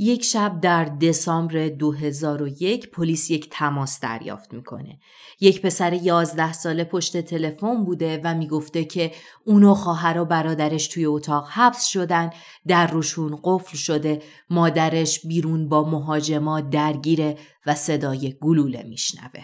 یک شب در دسامبر 2001 پلیس یک تماس دریافت میکنه. یک پسر 11 ساله پشت تلفن بوده و میگفته که اونو و خواهر و برادرش توی اتاق حبس شدن، در روشون قفل شده، مادرش بیرون با مهاجما درگیره و صدای گلوله میشنوه.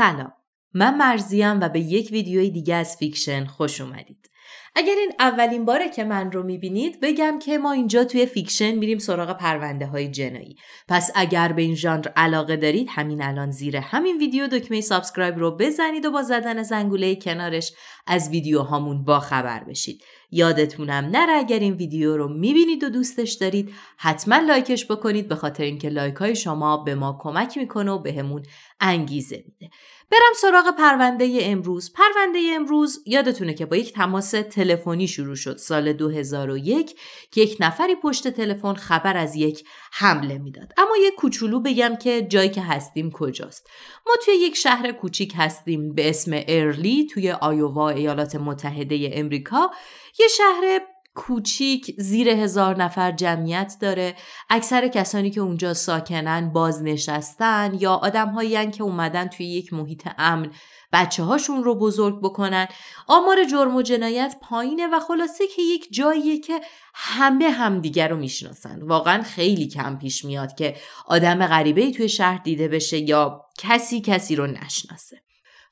سلام من مرزیم و به یک ویدیوی دیگه از فیکشن خوش اومدید اگر این اولین باره که من رو میبینید بگم که ما اینجا توی فیکشن میریم سراغ پرونده های جنایی پس اگر به این ژانر علاقه دارید همین الان زیر همین ویدیو دکمه سابسکرایب رو بزنید و با زدن زنگوله کنارش از ویدیوهامون خبر بشید یادتونم نره اگر این ویدیو رو میبینید و دوستش دارید حتما لایکش بکنید به خاطر اینکه لایک های شما به ما کمک میکنه و بهمون انگیزه میده برم سراغ پرونده امروز پرونده امروز یادتونه که با یک تماس تلفنی شروع شد سال 2001 که یک نفری پشت تلفن خبر از یک حمله میداد اما یک کوچولو بگم که جایی که هستیم کجاست ما توی یک شهر کوچیک هستیم به اسم ارلی توی آیووا ایالات متحده امریکا یه شهر کوچیک زیر هزار نفر جمعیت داره اکثر کسانی که اونجا ساکنن بازنشستن یا آدم که اومدن توی یک محیط امن بچه هاشون رو بزرگ بکنن آمار جرم و جنایت پایینه و خلاصه که یک جاییه که همه همدیگه رو میشناسن واقعا خیلی کم پیش میاد که آدم غریبه توی شهر دیده بشه یا کسی کسی رو نشناسه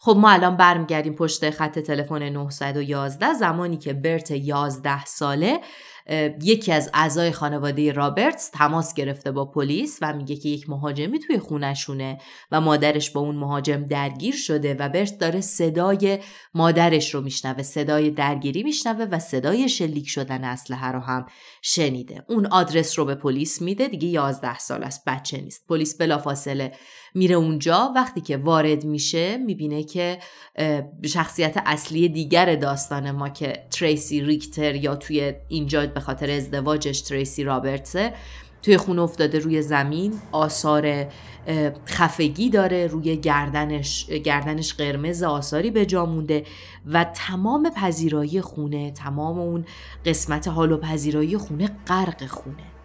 خب ما الان برمیگردیم پشت خط تلفن 911 زمانی که برت 11 ساله یکی از اعضای خانواده رابرتس تماس گرفته با پلیس و میگه که یک مهاجمی توی خونشونه و مادرش با اون مهاجم درگیر شده و برت داره صدای مادرش رو میشنوه صدای درگیری میشنوه و صدای شلیک شدن اسلحه رو هم شنیده اون آدرس رو به پلیس میده دیگه 11 سال است بچه نیست پلیس بلافاصله میره اونجا وقتی که وارد میشه میبینه که شخصیت اصلی دیگر داستان ما که تریسی ریکتر یا توی اینجا به خاطر ازدواجش تریسی رابرتسه توی خونه افتاده روی زمین آثار خفگی داره روی گردنش گردنش قرمز آثاری به جا مونده و تمام پذیرایی خونه تمام اون قسمت حال و پذیرایی خونه غرق خونه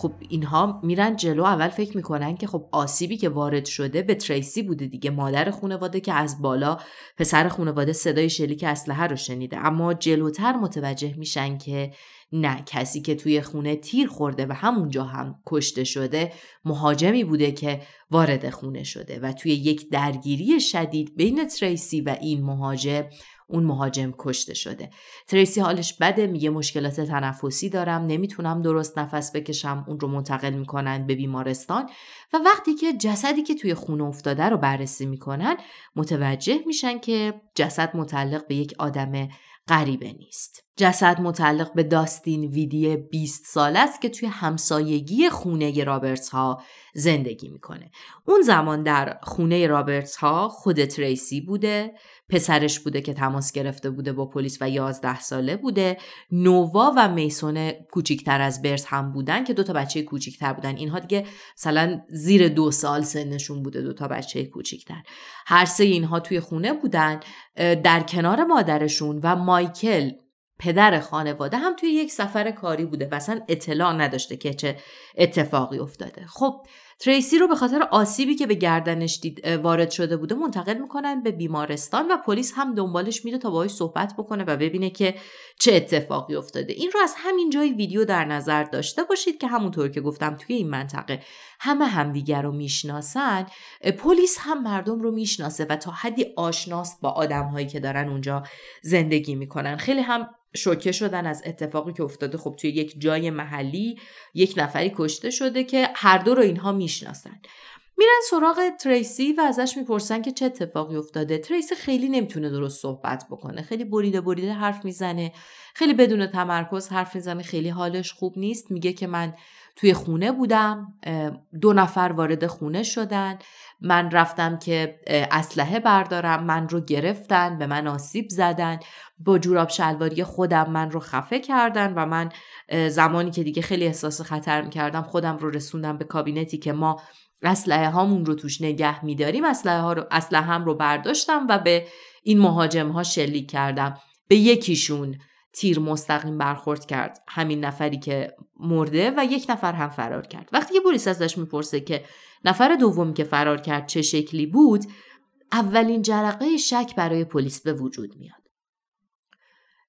خب اینها میرن جلو اول فکر میکنن که خب آسیبی که وارد شده به تریسی بوده دیگه مادر خانواده که از بالا پسر خانواده صدای شلیک اسلحه رو شنیده اما جلوتر متوجه میشن که نه کسی که توی خونه تیر خورده و همونجا هم کشته شده مهاجمی بوده که وارد خونه شده و توی یک درگیری شدید بین تریسی و این مهاجم اون مهاجم کشته شده تریسی حالش بده میگه مشکلات تنفسی دارم نمیتونم درست نفس بکشم اون رو منتقل میکنن به بیمارستان و وقتی که جسدی که توی خونه افتاده رو بررسی میکنن متوجه میشن که جسد متعلق به یک آدم غریبه نیست جسد متعلق به داستین ویدی 20 سال است که توی همسایگی خونه رابرتس ها زندگی میکنه. اون زمان در خونه رابرتس ها خود تریسی بوده، پسرش بوده که تماس گرفته بوده با پلیس و 11 ساله بوده، نووا و میسون کوچیکتر از برس هم بودن که دو تا بچه کوچیکتر بودن. اینها دیگه مثلا زیر دو سال سنشون بوده دوتا بچه کوچیکتر. هر سه اینها توی خونه بودن در کنار مادرشون و مایکل پدر خانواده هم توی یک سفر کاری بوده و اصلا اطلاع نداشته که چه اتفاقی افتاده خب تریسی رو به خاطر آسیبی که به گردنش دید وارد شده بوده منتقل میکنن به بیمارستان و پلیس هم دنبالش میره تا باهاش صحبت بکنه و ببینه که چه اتفاقی افتاده این رو از همین جای ویدیو در نظر داشته باشید که همونطور که گفتم توی این منطقه همه همدیگر رو میشناسن پلیس هم مردم رو میشناسه و تا حدی آشناست با آدمهایی که دارن اونجا زندگی میکنن خیلی هم شوکه شدن از اتفاقی که افتاده خب توی یک جای محلی یک نفری کشته شده که هر دو رو اینها میشناسن میرن سراغ تریسی و ازش میپرسن که چه اتفاقی افتاده تریسی خیلی نمیتونه درست صحبت بکنه خیلی بریده بریده حرف میزنه خیلی بدون تمرکز حرف میزنه خیلی حالش خوب نیست میگه که من توی خونه بودم دو نفر وارد خونه شدن من رفتم که اسلحه بردارم من رو گرفتن به من آسیب زدن با جوراب شلواری خودم من رو خفه کردن و من زمانی که دیگه خیلی احساس خطر میکردم خودم رو رسوندم به کابینتی که ما اسلحه هامون رو توش نگه میداریم اسلحه ها رو اسلحه هم رو برداشتم و به این مهاجم ها شلیک کردم به یکیشون تیر مستقیم برخورد کرد همین نفری که مرده و یک نفر هم فرار کرد وقتی که پلیس ازش میپرسه که نفر دومی که فرار کرد چه شکلی بود اولین جرقه شک برای پلیس به وجود میاد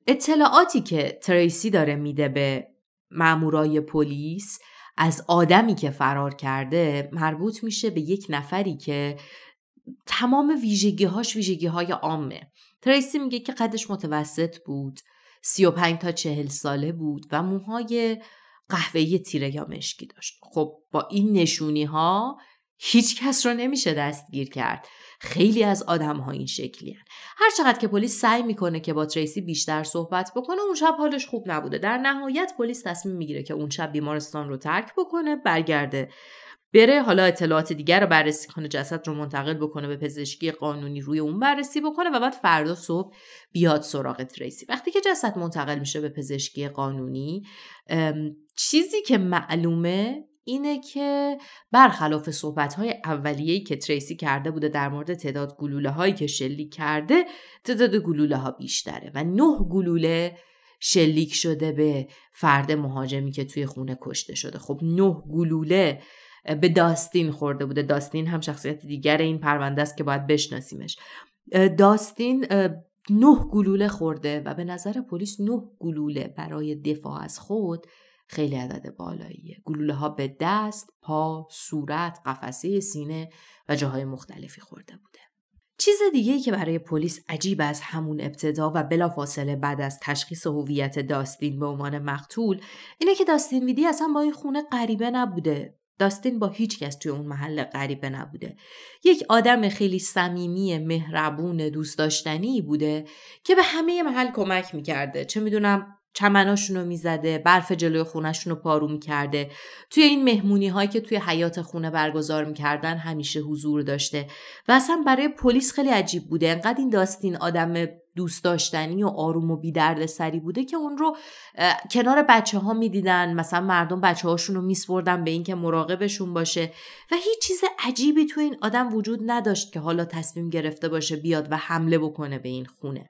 اطلاعاتی که تریسی داره میده به مامورای پلیس از آدمی که فرار کرده مربوط میشه به یک نفری که تمام ویژگیهاش ویژگیهای های عامه تریسی میگه که قدش متوسط بود 35 تا چهل ساله بود و موهای قهوه‌ای تیره یا مشکی داشت خب با این نشونی ها هیچ کس رو نمیشه دستگیر کرد خیلی از آدم ها این شکلی هرچقدر هر چقدر که پلیس سعی میکنه که با تریسی بیشتر صحبت بکنه اون شب حالش خوب نبوده در نهایت پلیس تصمیم میگیره که اون شب بیمارستان رو ترک بکنه برگرده بره حالا اطلاعات دیگر رو بررسی کنه جسد رو منتقل بکنه به پزشکی قانونی روی اون بررسی بکنه و بعد فردا صبح بیاد سراغ تریسی وقتی که جسد منتقل میشه به پزشکی قانونی چیزی که معلومه اینه که برخلاف صحبت‌های اولیه‌ای که تریسی کرده بوده در مورد تعداد گلوله هایی که شلیک کرده تعداد گلوله ها بیشتره و نه گلوله شلیک شده به فرد مهاجمی که توی خونه کشته شده خب نه گلوله به داستین خورده بوده داستین هم شخصیت دیگر این پرونده است که باید بشناسیمش داستین نه گلوله خورده و به نظر پلیس نه گلوله برای دفاع از خود خیلی عدد بالاییه گلوله ها به دست، پا، صورت، قفسه سینه و جاهای مختلفی خورده بوده چیز دیگه که برای پلیس عجیب از همون ابتدا و بلافاصله بعد از تشخیص هویت داستین به عنوان مقتول اینه که داستین ویدی اصلا با این خونه غریبه نبوده داستین با هیچ کس توی اون محل غریبه نبوده یک آدم خیلی صمیمی مهربون دوست داشتنی بوده که به همه محل کمک میکرده چه میدونم چمناشون رو میزده برف جلوی خونشون رو پارو میکرده توی این مهمونی هایی که توی حیات خونه برگزار میکردن همیشه حضور داشته و اصلا برای پلیس خیلی عجیب بوده انقدر این داستین آدم دوست داشتنی و آروم و بی سری بوده که اون رو کنار بچه ها دیدن مثلا مردم بچه هاشون رو میسپردن به اینکه مراقبشون باشه و هیچ چیز عجیبی تو این آدم وجود نداشت که حالا تصمیم گرفته باشه بیاد و حمله بکنه به این خونه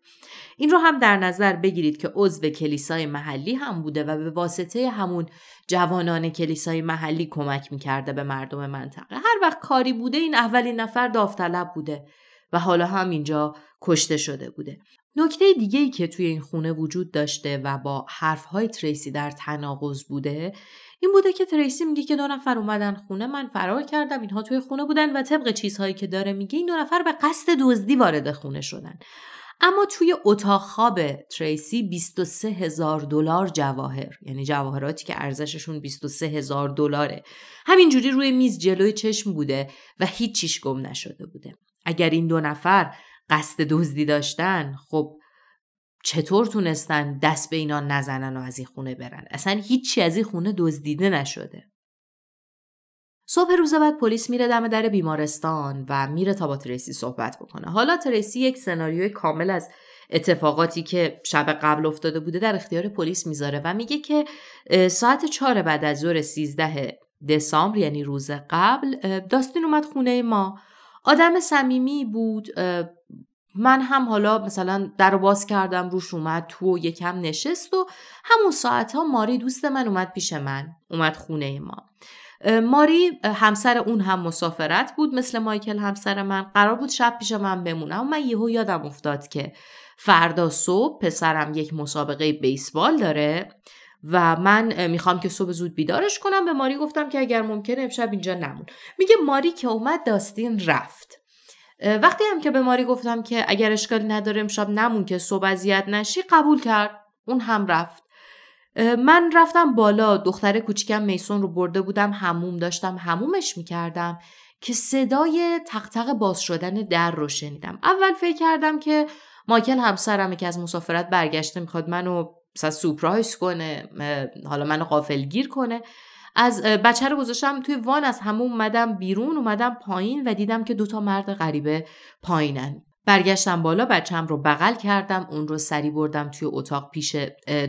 این رو هم در نظر بگیرید که عضو کلیسای محلی هم بوده و به واسطه همون جوانان کلیسای محلی کمک میکرده به مردم منطقه هر وقت کاری بوده این اولین نفر داوطلب بوده و حالا هم اینجا کشته شده بوده نکته دیگه ای که توی این خونه وجود داشته و با حرفهای تریسی در تناقض بوده این بوده که تریسی میگه که دو نفر اومدن خونه من فرار کردم اینها توی خونه بودن و طبق چیزهایی که داره میگه این دو نفر به قصد دزدی وارد خونه شدن اما توی اتاق خواب تریسی 23 هزار دلار جواهر یعنی جواهراتی که ارزششون 23 هزار دلاره همینجوری روی میز جلوی چشم بوده و هیچ چیش گم نشده بوده اگر این دو نفر قصد دزدی داشتن خب چطور تونستن دست به اینا نزنن و از این خونه برن اصلا هیچی از این خونه دزدیده نشده صبح روز بعد پلیس میره دم در بیمارستان و میره تا با تریسی صحبت بکنه حالا ترسی یک سناریوی کامل از اتفاقاتی که شب قبل افتاده بوده در اختیار پلیس میذاره و میگه که ساعت چهار بعد از ظهر 13 دسامبر یعنی روز قبل داستین اومد خونه ما آدم صمیمی بود من هم حالا مثلا در باز کردم روش اومد تو و یکم نشست و همون ساعت ها ماری دوست من اومد پیش من اومد خونه ما ماری همسر اون هم مسافرت بود مثل مایکل همسر من قرار بود شب پیش من بمونه و من یهو یادم افتاد که فردا صبح پسرم یک مسابقه بیسبال داره و من میخوام که صبح زود بیدارش کنم به ماری گفتم که اگر ممکنه امشب اینجا نمون میگه ماری که اومد داستین رفت وقتی هم که به ماری گفتم که اگر اشکالی نداره امشب نمون که صبح اذیت نشی قبول کرد اون هم رفت من رفتم بالا دختر کوچیکم میسون رو برده بودم هموم داشتم همومش میکردم که صدای تقتق باز شدن در رو شنیدم اول فکر کردم که ماکل همسرمه که از مسافرت برگشته میخواد منو مثلا سورپرایز کنه حالا منو گیر کنه از بچه رو گذاشتم توی وان از همون اومدم بیرون اومدم پایین و دیدم که دوتا مرد غریبه پایینن برگشتم بالا بچم رو بغل کردم اون رو سری بردم توی اتاق پیش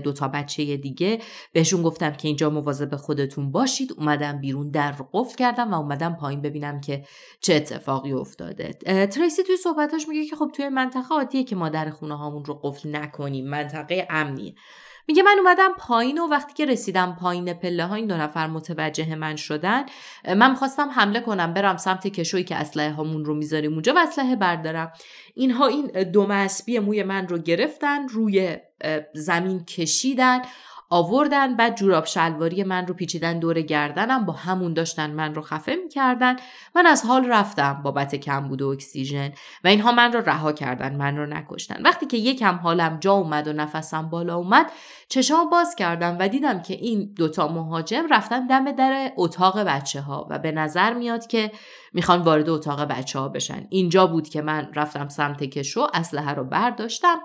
دوتا بچه دیگه بهشون گفتم که اینجا مواظب خودتون باشید اومدم بیرون در رو قفل کردم و اومدم پایین ببینم که چه اتفاقی افتاده تریسی توی صحبتاش میگه که خب توی منطقه عادیه که ما در خونه هامون رو قفل نکنیم منطقه امنیه میگه من اومدم پایین و وقتی که رسیدم پایین پله ها این دو نفر متوجه من شدن من خواستم حمله کنم برم سمت کشویی که اسلحه هامون رو میذاریم اونجا و اسلحه بردارم اینها این دو مسبی موی من رو گرفتن روی زمین کشیدن آوردن بعد جوراب شلواری من رو پیچیدن دور گردنم با همون داشتن من رو خفه میکردن من از حال رفتم بابت کم بود و اکسیژن و اینها من رو رها کردن من رو نکشتن وقتی که یکم حالم جا اومد و نفسم بالا اومد چشام باز کردم و دیدم که این دوتا مهاجم رفتن دم در اتاق بچه ها و به نظر میاد که میخوان وارد اتاق بچه ها بشن اینجا بود که من رفتم سمت کشو اسلحه رو برداشتم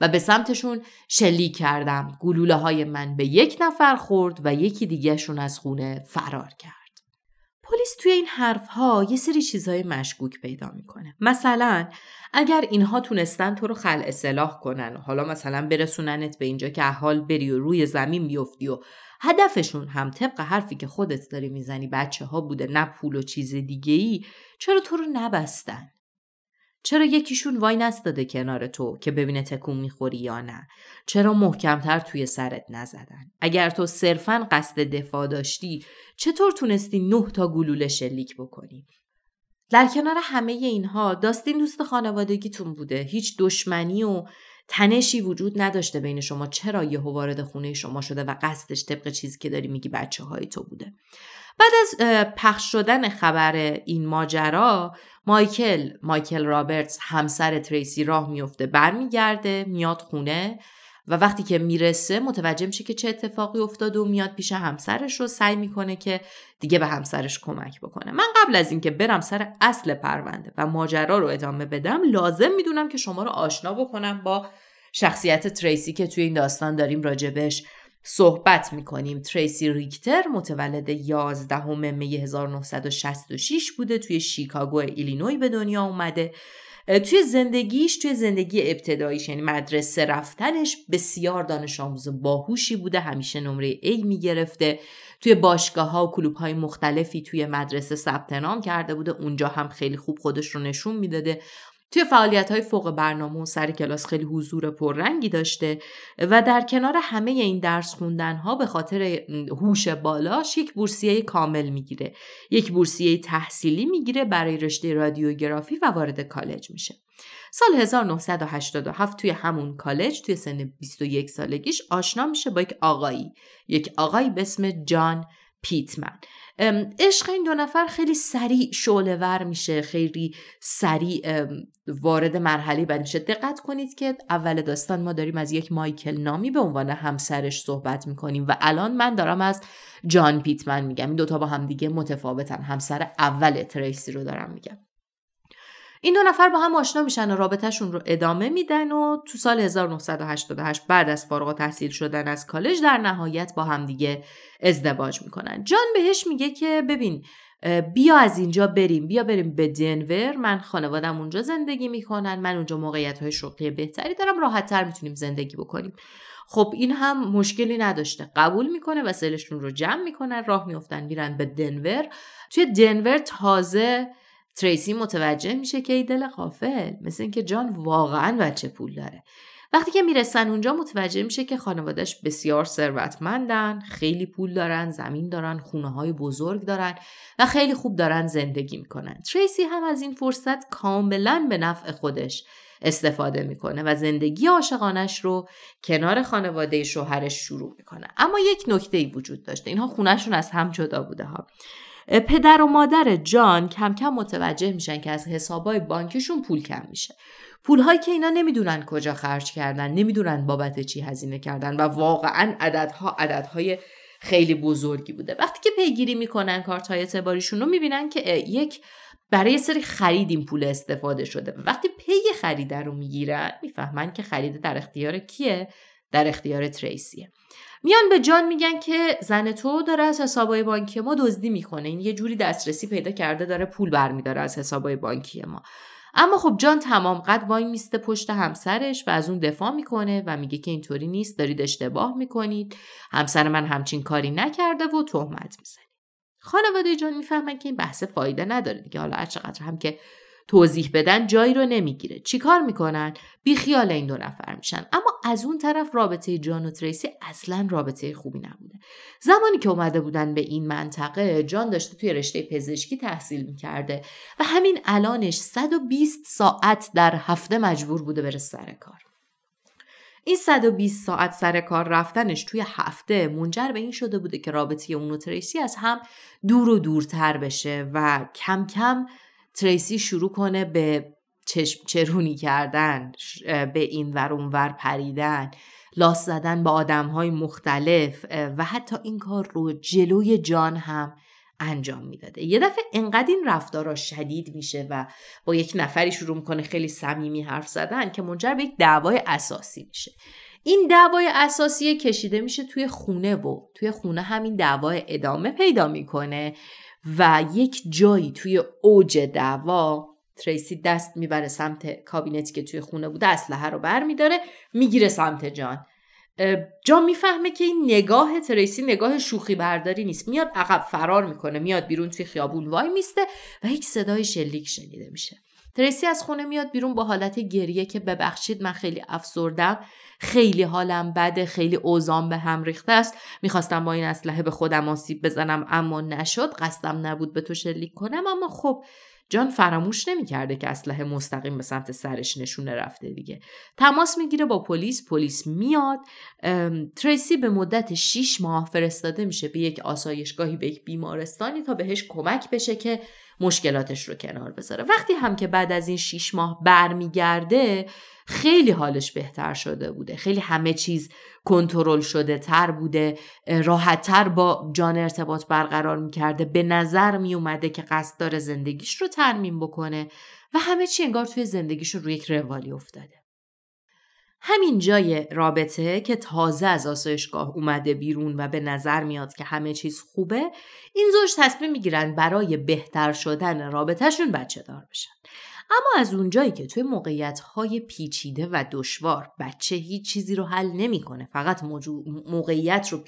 و به سمتشون شلیک کردم گلوله های من به یک نفر خورد و یکی دیگهشون از خونه فرار کرد پلیس توی این حرف ها یه سری چیزهای مشکوک پیدا میکنه مثلا اگر اینها تونستن تو رو خل اصلاح کنن حالا مثلا برسوننت به اینجا که حال بری و روی زمین بیفتی و هدفشون هم طبق حرفی که خودت داری میزنی بچه ها بوده نه پول و چیز دیگه ای چرا تو رو نبستن چرا یکیشون وای نستاده کنار تو که ببینه تکون میخوری یا نه چرا محکمتر توی سرت نزدن اگر تو صرفا قصد دفاع داشتی چطور تونستی نه تا گلوله شلیک بکنی در کنار همه اینها داستین دوست خانوادگیتون بوده هیچ دشمنی و تنشی وجود نداشته بین شما چرا یه وارد خونه شما شده و قصدش طبق چیزی که داری میگی بچه های تو بوده بعد از پخش شدن خبر این ماجرا مایکل مایکل رابرتس همسر تریسی راه میفته برمیگرده میاد خونه و وقتی که میرسه متوجه میشه که چه اتفاقی افتاده و میاد پیش همسرش رو سعی میکنه که دیگه به همسرش کمک بکنه من قبل از اینکه برم سر اصل پرونده و ماجرا رو ادامه بدم لازم میدونم که شما رو آشنا بکنم با شخصیت تریسی که توی این داستان داریم راجبش صحبت میکنیم تریسی ریکتر متولد 11 می 1966 بوده توی شیکاگو ایلینوی به دنیا اومده توی زندگیش توی زندگی ابتداییش یعنی مدرسه رفتنش بسیار دانش آموز باهوشی بوده همیشه نمره A گرفته توی باشگاه ها و کلوب های مختلفی توی مدرسه ثبت نام کرده بوده اونجا هم خیلی خوب خودش رو نشون میداده توی فعالیت های فوق برنامه و سر کلاس خیلی حضور پررنگی داشته و در کنار همه این درس خوندن ها به خاطر هوش بالاش یک بورسیه کامل میگیره یک بورسیه تحصیلی میگیره برای رشته رادیوگرافی و وارد کالج میشه سال 1987 توی همون کالج توی سن 21 سالگیش آشنا میشه با یک آقایی یک آقایی به اسم جان پیتمن عشق این دو نفر خیلی سریع شعله ور میشه خیلی سریع وارد مرحله بعد میشه دقت کنید که اول داستان ما داریم از یک مایکل نامی به عنوان همسرش صحبت میکنیم و الان من دارم از جان پیتمن میگم این دوتا با هم دیگه متفاوتن همسر اول تریسی رو دارم میگم این دو نفر با هم آشنا میشن و رابطهشون رو ادامه میدن و تو سال 1988 بعد از فارغ تحصیل شدن از کالج در نهایت با هم دیگه ازدواج میکنن جان بهش میگه که ببین بیا از اینجا بریم بیا بریم به دنور من خانوادم اونجا زندگی میکنن من اونجا موقعیت های شغلی بهتری دارم راحت تر میتونیم زندگی بکنیم خب این هم مشکلی نداشته قبول میکنه وسایلشون رو جمع میکنن راه میافتن میرن به دنور توی دنور تازه تریسی متوجه میشه که ای دل قافل مثل اینکه جان واقعا بچه پول داره وقتی که میرسن اونجا متوجه میشه که خانوادهش بسیار ثروتمندن خیلی پول دارن زمین دارن خونه های بزرگ دارن و خیلی خوب دارن زندگی میکنن تریسی هم از این فرصت کاملا به نفع خودش استفاده میکنه و زندگی عاشقانش رو کنار خانواده شوهرش شروع میکنه اما یک نکته ای وجود داشته اینها خونهشون از هم جدا بوده ها پدر و مادر جان کم کم متوجه میشن که از حسابای بانکشون پول کم میشه پولهایی که اینا نمیدونن کجا خرج کردن نمیدونن بابت چی هزینه کردن و واقعا عددها عددهای خیلی بزرگی بوده وقتی که پیگیری میکنن کارت های اعتباریشون رو میبینن که یک برای سری خرید این پول استفاده شده وقتی پی خریده رو میگیرن میفهمن که خریده در اختیار کیه در اختیار تریسیه میان به جان میگن که زن تو داره از حسابای بانکی ما دزدی میکنه این یه جوری دسترسی پیدا کرده داره پول برمیداره از حسابای بانکی ما اما خب جان تمام قد وای میسته پشت همسرش و از اون دفاع میکنه و میگه که اینطوری نیست دارید اشتباه میکنید همسر من همچین کاری نکرده و تهمت میزنید خانواده جان میفهمن که این بحث فایده نداره دیگه حالا هر چقدر هم که توضیح بدن جایی رو نمیگیره چیکار میکنن خیال این دو نفر میشن اما از اون طرف رابطه جان و تریسی اصلا رابطه خوبی نبوده زمانی که اومده بودن به این منطقه جان داشته توی رشته پزشکی تحصیل میکرده و همین الانش 120 ساعت در هفته مجبور بوده بره سر کار این 120 ساعت سر کار رفتنش توی هفته منجر به این شده بوده که رابطه اون و تریسی از هم دور و دورتر بشه و کم کم تریسی شروع کنه به چشم چرونی کردن به این ور ور پریدن لاس زدن با آدم های مختلف و حتی این کار رو جلوی جان هم انجام میداده یه دفعه انقدر این رفتارا شدید میشه و با یک نفری شروع میکنه خیلی صمیمی حرف زدن که منجر به یک دعوای اساسی میشه این دعوای اساسی کشیده میشه توی خونه و توی خونه همین دعوای ادامه پیدا میکنه و یک جایی توی اوج دعوا تریسی دست میبره سمت کابینتی که توی خونه بوده اسلحه رو بر میگیره سمت جان جان میفهمه که این نگاه تریسی نگاه شوخی برداری نیست میاد عقب فرار میکنه میاد بیرون توی خیابون وای میسته و یک صدای شلیک شنیده میشه تریسی از خونه میاد بیرون با حالت گریه که ببخشید من خیلی افسردم خیلی حالم بده خیلی اوزام به هم ریخته است میخواستم با این اسلحه به خودم آسیب بزنم اما نشد قصدم نبود به تو شلیک کنم اما خب جان فراموش نمیکرده که اسلحه مستقیم به سمت سرش نشونه رفته دیگه تماس میگیره با پلیس پلیس میاد تریسی به مدت 6 ماه فرستاده میشه به یک آسایشگاهی به یک بیمارستانی تا بهش کمک بشه که مشکلاتش رو کنار بذاره وقتی هم که بعد از این شیش ماه برمیگرده خیلی حالش بهتر شده بوده خیلی همه چیز کنترل شده تر بوده تر با جان ارتباط برقرار میکرده به نظر میومده که قصد داره زندگیش رو ترمیم بکنه و همه چی انگار توی زندگیش رو روی یک روالی افتاده همین جای رابطه که تازه از آسایشگاه اومده بیرون و به نظر میاد که همه چیز خوبه این زوج تصمیم میگیرن برای بهتر شدن رابطهشون بچه دار بشن اما از اونجایی که توی های پیچیده و دشوار بچه هیچ چیزی رو حل نمیکنه فقط موقعیت رو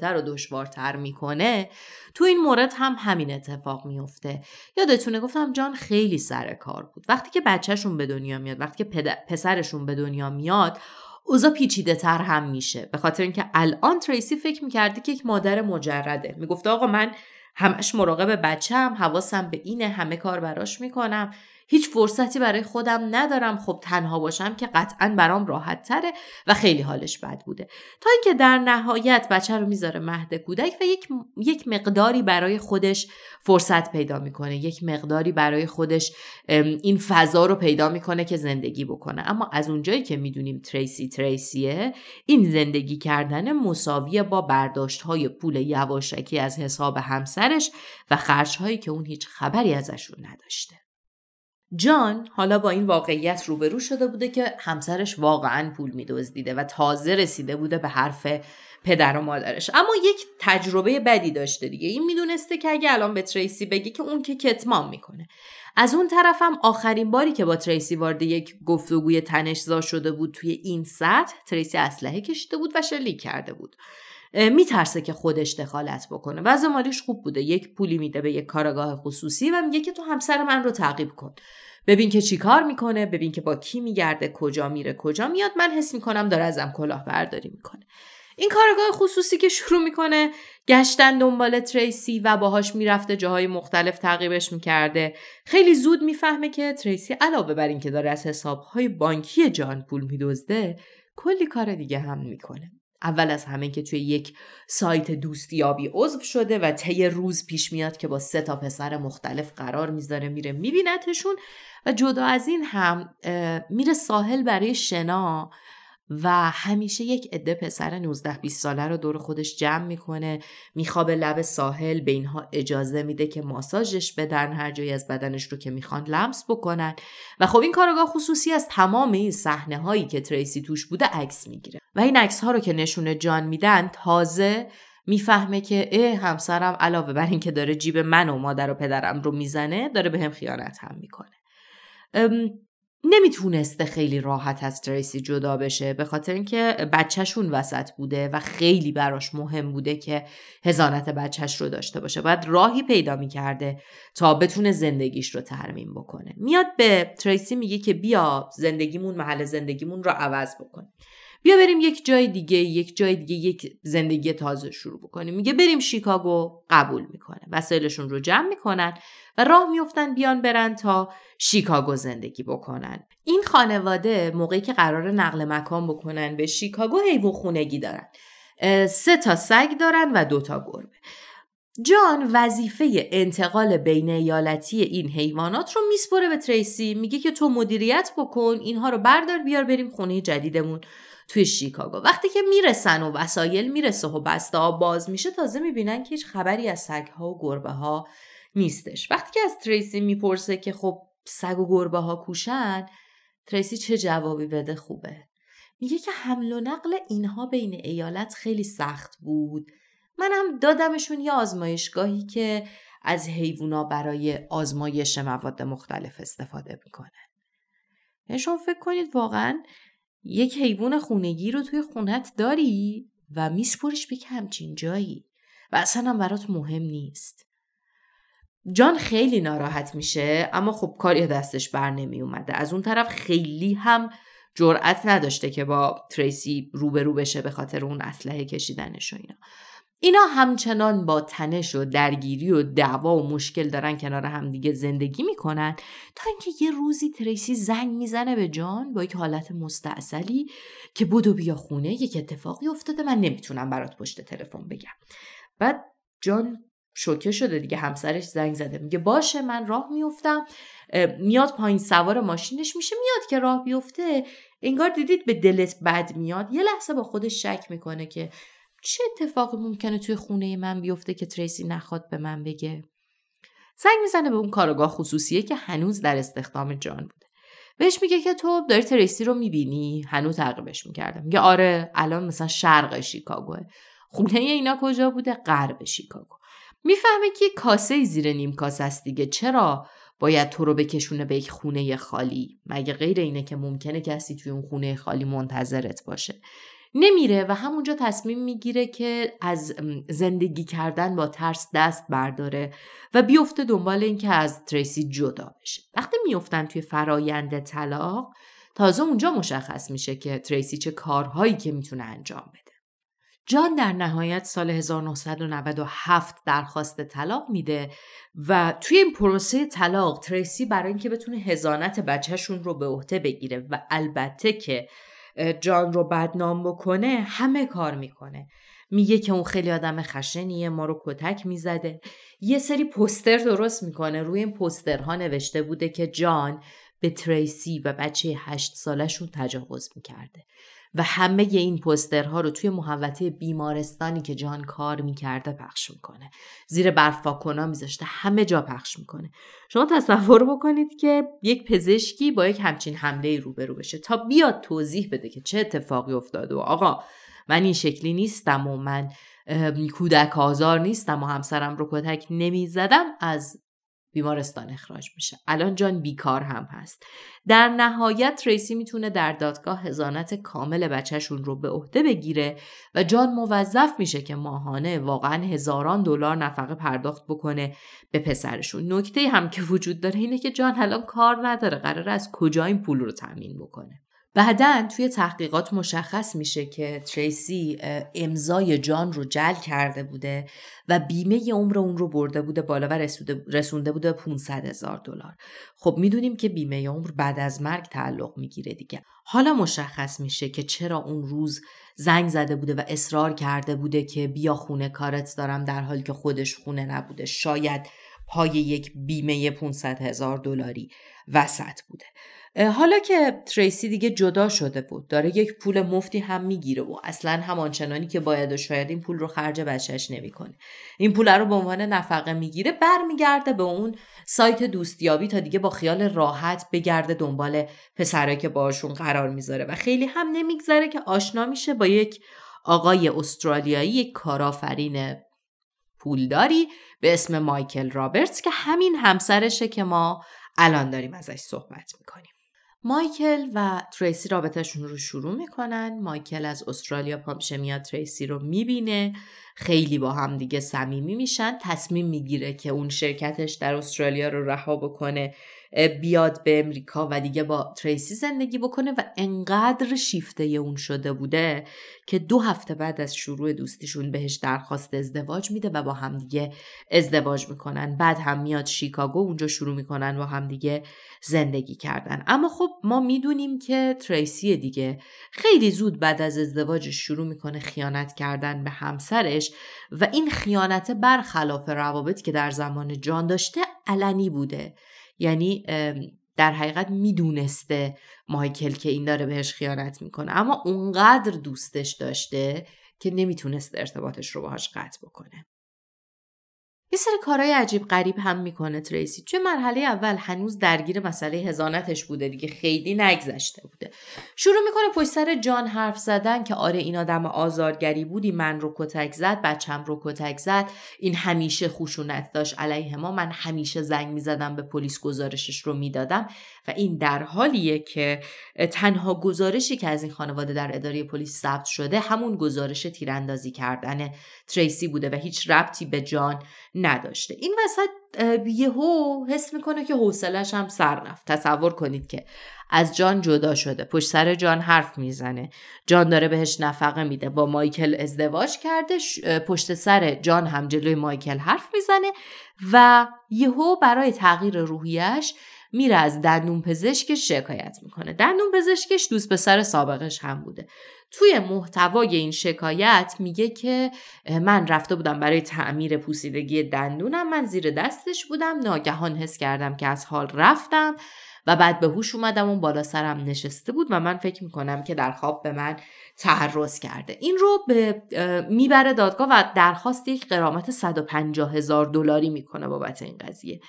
تر و دشوارتر میکنه تو این مورد هم همین اتفاق میافته. یادتونه گفتم جان خیلی سر کار بود وقتی که بچهشون به دنیا میاد وقتی که پسرشون به دنیا میاد اوزا پیچیده تر هم میشه به خاطر اینکه الان تریسی فکر میکرده که یک مادر مجرده میگفته آقا من همش مراقب هم حواسم به اینه همه کار براش میکنم هیچ فرصتی برای خودم ندارم خب تنها باشم که قطعا برام راحت تره و خیلی حالش بد بوده تا اینکه در نهایت بچه رو میذاره مهد کودک و یک, یک مقداری برای خودش فرصت پیدا میکنه یک مقداری برای خودش این فضا رو پیدا میکنه که زندگی بکنه اما از اونجایی که میدونیم تریسی تریسیه این زندگی کردن مساوی با برداشت های پول یواشکی از حساب همسرش و خرج هایی که اون هیچ خبری ازشون نداشته جان حالا با این واقعیت روبرو شده بوده که همسرش واقعا پول میدزدیده و تازه رسیده بوده به حرف پدر و مادرش اما یک تجربه بدی داشته دیگه این میدونسته که اگه الان به تریسی بگه که اون که کتمان میکنه از اون طرفم آخرین باری که با تریسی وارد یک گفتگوی تنشزا شده بود توی این سطح تریسی اسلحه کشیده بود و شلیک کرده بود میترسه که خودش دخالت بکنه وضع مالیش خوب بوده یک پولی میده به یک کارگاه خصوصی و میگه که تو همسر من رو تعقیب کن ببین که چی کار میکنه ببین که با کی میگرده کجا میره کجا میاد من حس میکنم داره ازم برداری میکنه این کارگاه خصوصی که شروع میکنه گشتن دنبال تریسی و باهاش میرفته جاهای مختلف تعقیبش میکرده خیلی زود میفهمه که تریسی علاوه بر اینکه داره از حسابهای بانکی جان پول میدزده کلی کار دیگه هم میکنه اول از همه که توی یک سایت دوستیابی عضو شده و طی روز پیش میاد که با سه تا پسر مختلف قرار میذاره میره میبینتشون و جدا از این هم میره ساحل برای شنا و همیشه یک عده پسر 19 20 ساله رو دور خودش جمع میکنه میخواب لب ساحل به اینها اجازه میده که ماساژش بدن هر جایی از بدنش رو که میخوان لمس بکنن و خب این کارگاه خصوصی از تمام این صحنه هایی که تریسی توش بوده عکس میگیره و این عکس ها رو که نشونه جان میدن تازه میفهمه که اه همسرم علاوه بر اینکه داره جیب من و مادر و پدرم رو میزنه داره به هم خیانت هم میکنه نمیتونسته خیلی راحت از تریسی جدا بشه به خاطر اینکه بچهشون وسط بوده و خیلی براش مهم بوده که هزانت بچهش رو داشته باشه باید راهی پیدا میکرده تا بتونه زندگیش رو ترمیم بکنه میاد به تریسی میگه که بیا زندگیمون محل زندگیمون رو عوض بکنه بیا بریم یک جای دیگه یک جای دیگه یک زندگی تازه شروع بکنیم میگه بریم شیکاگو قبول میکنه وسایلشون رو جمع میکنن و راه میفتن بیان برن تا شیکاگو زندگی بکنن این خانواده موقعی که قرار نقل مکان بکنن به شیکاگو حیو خونگی دارن سه تا سگ دارن و دوتا گربه جان وظیفه انتقال بین ایالتی این حیوانات رو میسپره به تریسی میگه که تو مدیریت بکن اینها رو بردار بیار بریم خونه جدیدمون توی شیکاگو وقتی که میرسن و وسایل میرسه و بسته ها باز میشه تازه میبینن که هیچ خبری از سگ ها و گربه ها نیستش وقتی که از تریسی میپرسه که خب سگ و گربه ها کوشن تریسی چه جوابی بده خوبه میگه که حمل و نقل اینها بین ایالت خیلی سخت بود منم دادمشون یه آزمایشگاهی که از حیوونا برای آزمایش مواد مختلف استفاده میکنه. شما فکر کنید واقعا یک حیوان خونگی رو توی خونت داری و میسپرش به همچین جایی و اصلا هم برات مهم نیست جان خیلی ناراحت میشه اما خب کاری دستش بر نمی اومده از اون طرف خیلی هم جرأت نداشته که با تریسی روبرو بشه به خاطر اون اسلحه کشیدنش و اینا اینا همچنان با تنش و درگیری و دعوا و مشکل دارن کنار همدیگه زندگی میکنن تا اینکه یه روزی تریسی زنگ میزنه به جان با یک حالت مستعصلی که و بیا خونه یک اتفاقی افتاده من نمیتونم برات پشت تلفن بگم بعد جان شوکه شده دیگه همسرش زنگ زده میگه باشه من راه میفتم میاد پایین سوار ماشینش میشه میاد که راه بیفته انگار دیدید به دلت بد میاد یه لحظه با خودش شک میکنه که چه اتفاقی ممکنه توی خونه من بیفته که تریسی نخواد به من بگه زنگ میزنه به اون کارگاه خصوصیه که هنوز در استخدام جان بوده بهش میگه که تو داری تریسی رو میبینی هنوز تعقیبش میکرده. میگه آره الان مثلا شرق شیکاگوه خونه اینا کجا بوده غرب شیکاگو میفهمه که کاسه زیر نیم کاسه است دیگه چرا باید تو رو بکشونه به یک خونه خالی مگه غیر اینه که ممکنه کسی توی اون خونه خالی منتظرت باشه نمیره و همونجا تصمیم میگیره که از زندگی کردن با ترس دست برداره و بیفته دنبال اینکه از تریسی جدا بشه وقتی میفتن توی فرایند طلاق تازه اونجا مشخص میشه که تریسی چه کارهایی که میتونه انجام بده جان در نهایت سال 1997 درخواست طلاق میده و توی این پروسه طلاق تریسی برای اینکه بتونه هزانت بچهشون رو به عهده بگیره و البته که جان رو بدنام بکنه همه کار میکنه میگه که اون خیلی آدم خشنیه ما رو کتک میزده یه سری پوستر درست میکنه روی این پوسترها نوشته بوده که جان به تریسی و بچه هشت سالشون تجاوز میکرده و همه این پسترها رو توی محوطه بیمارستانی که جان کار میکرده پخش میکنه زیر برفاکونا میذاشته همه جا پخش میکنه شما تصور بکنید که یک پزشکی با یک همچین حمله روبرو بشه تا بیاد توضیح بده که چه اتفاقی افتاده و آقا من این شکلی نیستم و من کودک آزار نیستم و همسرم رو کتک نمیزدم از بیمارستان اخراج میشه الان جان بیکار هم هست در نهایت تریسی میتونه در دادگاه هزانت کامل بچهشون رو به عهده بگیره و جان موظف میشه که ماهانه واقعا هزاران دلار نفقه پرداخت بکنه به پسرشون نکته هم که وجود داره اینه که جان الان کار نداره قرار از کجا این پول رو تامین بکنه بعدا توی تحقیقات مشخص میشه که تریسی امضای جان رو جل کرده بوده و بیمه عمر اون رو برده بوده بالا و رسونده بوده 500 هزار دلار. خب میدونیم که بیمه عمر بعد از مرگ تعلق میگیره دیگه. حالا مشخص میشه که چرا اون روز زنگ زده بوده و اصرار کرده بوده که بیا خونه کارت دارم در حالی که خودش خونه نبوده. شاید پای یک بیمه 500 هزار دلاری وسط بوده. حالا که تریسی دیگه جدا شده بود داره یک پول مفتی هم میگیره و اصلا همانچنانی که باید و شاید این پول رو خرج بچهش نمیکنه این پول رو به عنوان نفقه میگیره برمیگرده به اون سایت دوستیابی تا دیگه با خیال راحت بگرده دنبال پسرایی که باشون قرار میذاره و خیلی هم نمیگذره که آشنا میشه با یک آقای استرالیایی یک کارآفرین پولداری به اسم مایکل رابرتس که همین همسرشه که ما الان داریم ازش صحبت میکنیم مایکل و تریسی رابطهشون رو شروع میکنن مایکل از استرالیا پامشه میاد تریسی رو میبینه خیلی با هم دیگه صمیمی میشن تصمیم میگیره که اون شرکتش در استرالیا رو رها بکنه بیاد به امریکا و دیگه با تریسی زندگی بکنه و انقدر شیفته اون شده بوده که دو هفته بعد از شروع دوستیشون بهش درخواست ازدواج میده و با هم دیگه ازدواج میکنن بعد هم میاد شیکاگو اونجا شروع میکنن با دیگه زندگی کردن اما خب ما میدونیم که تریسی دیگه خیلی زود بعد از ازدواج شروع میکنه خیانت کردن به همسرش و این خیانت برخلاف روابط که در زمان جان داشته علنی بوده یعنی در حقیقت میدونسته مایکل که این داره بهش خیانت میکنه اما اونقدر دوستش داشته که نمیتونست ارتباطش رو باهاش قطع بکنه یه سری کارهای عجیب غریب هم میکنه تریسی توی مرحله اول هنوز درگیر مسئله هزانتش بوده دیگه خیلی نگذشته بوده شروع میکنه پشت سر جان حرف زدن که آره این آدم آزارگری بودی من رو کتک زد بچم رو کتک زد این همیشه خشونت داشت علیه ما من همیشه زنگ میزدم به پلیس گزارشش رو میدادم و این در حالیه که تنها گزارشی که از این خانواده در اداره پلیس ثبت شده همون گزارش تیراندازی کردن تریسی بوده و هیچ ربطی به جان نداشته این وسط یهو حس میکنه که حوصلش هم سر رفت تصور کنید که از جان جدا شده پشت سر جان حرف میزنه جان داره بهش نفقه میده با مایکل ازدواج کرده پشت سر جان هم جلوی مایکل حرف میزنه و یهو برای تغییر روحیش میره از دندون پزشکش شکایت میکنه دندون پزشکش دوست پسر سابقش هم بوده توی محتوای این شکایت میگه که من رفته بودم برای تعمیر پوسیدگی دندونم من زیر دستش بودم ناگهان حس کردم که از حال رفتم و بعد به هوش اومدم اون بالا سرم نشسته بود و من فکر میکنم که در خواب به من تعرض کرده این رو به میبره دادگاه و درخواست یک قرامت 150 هزار دلاری میکنه بابت این قضیه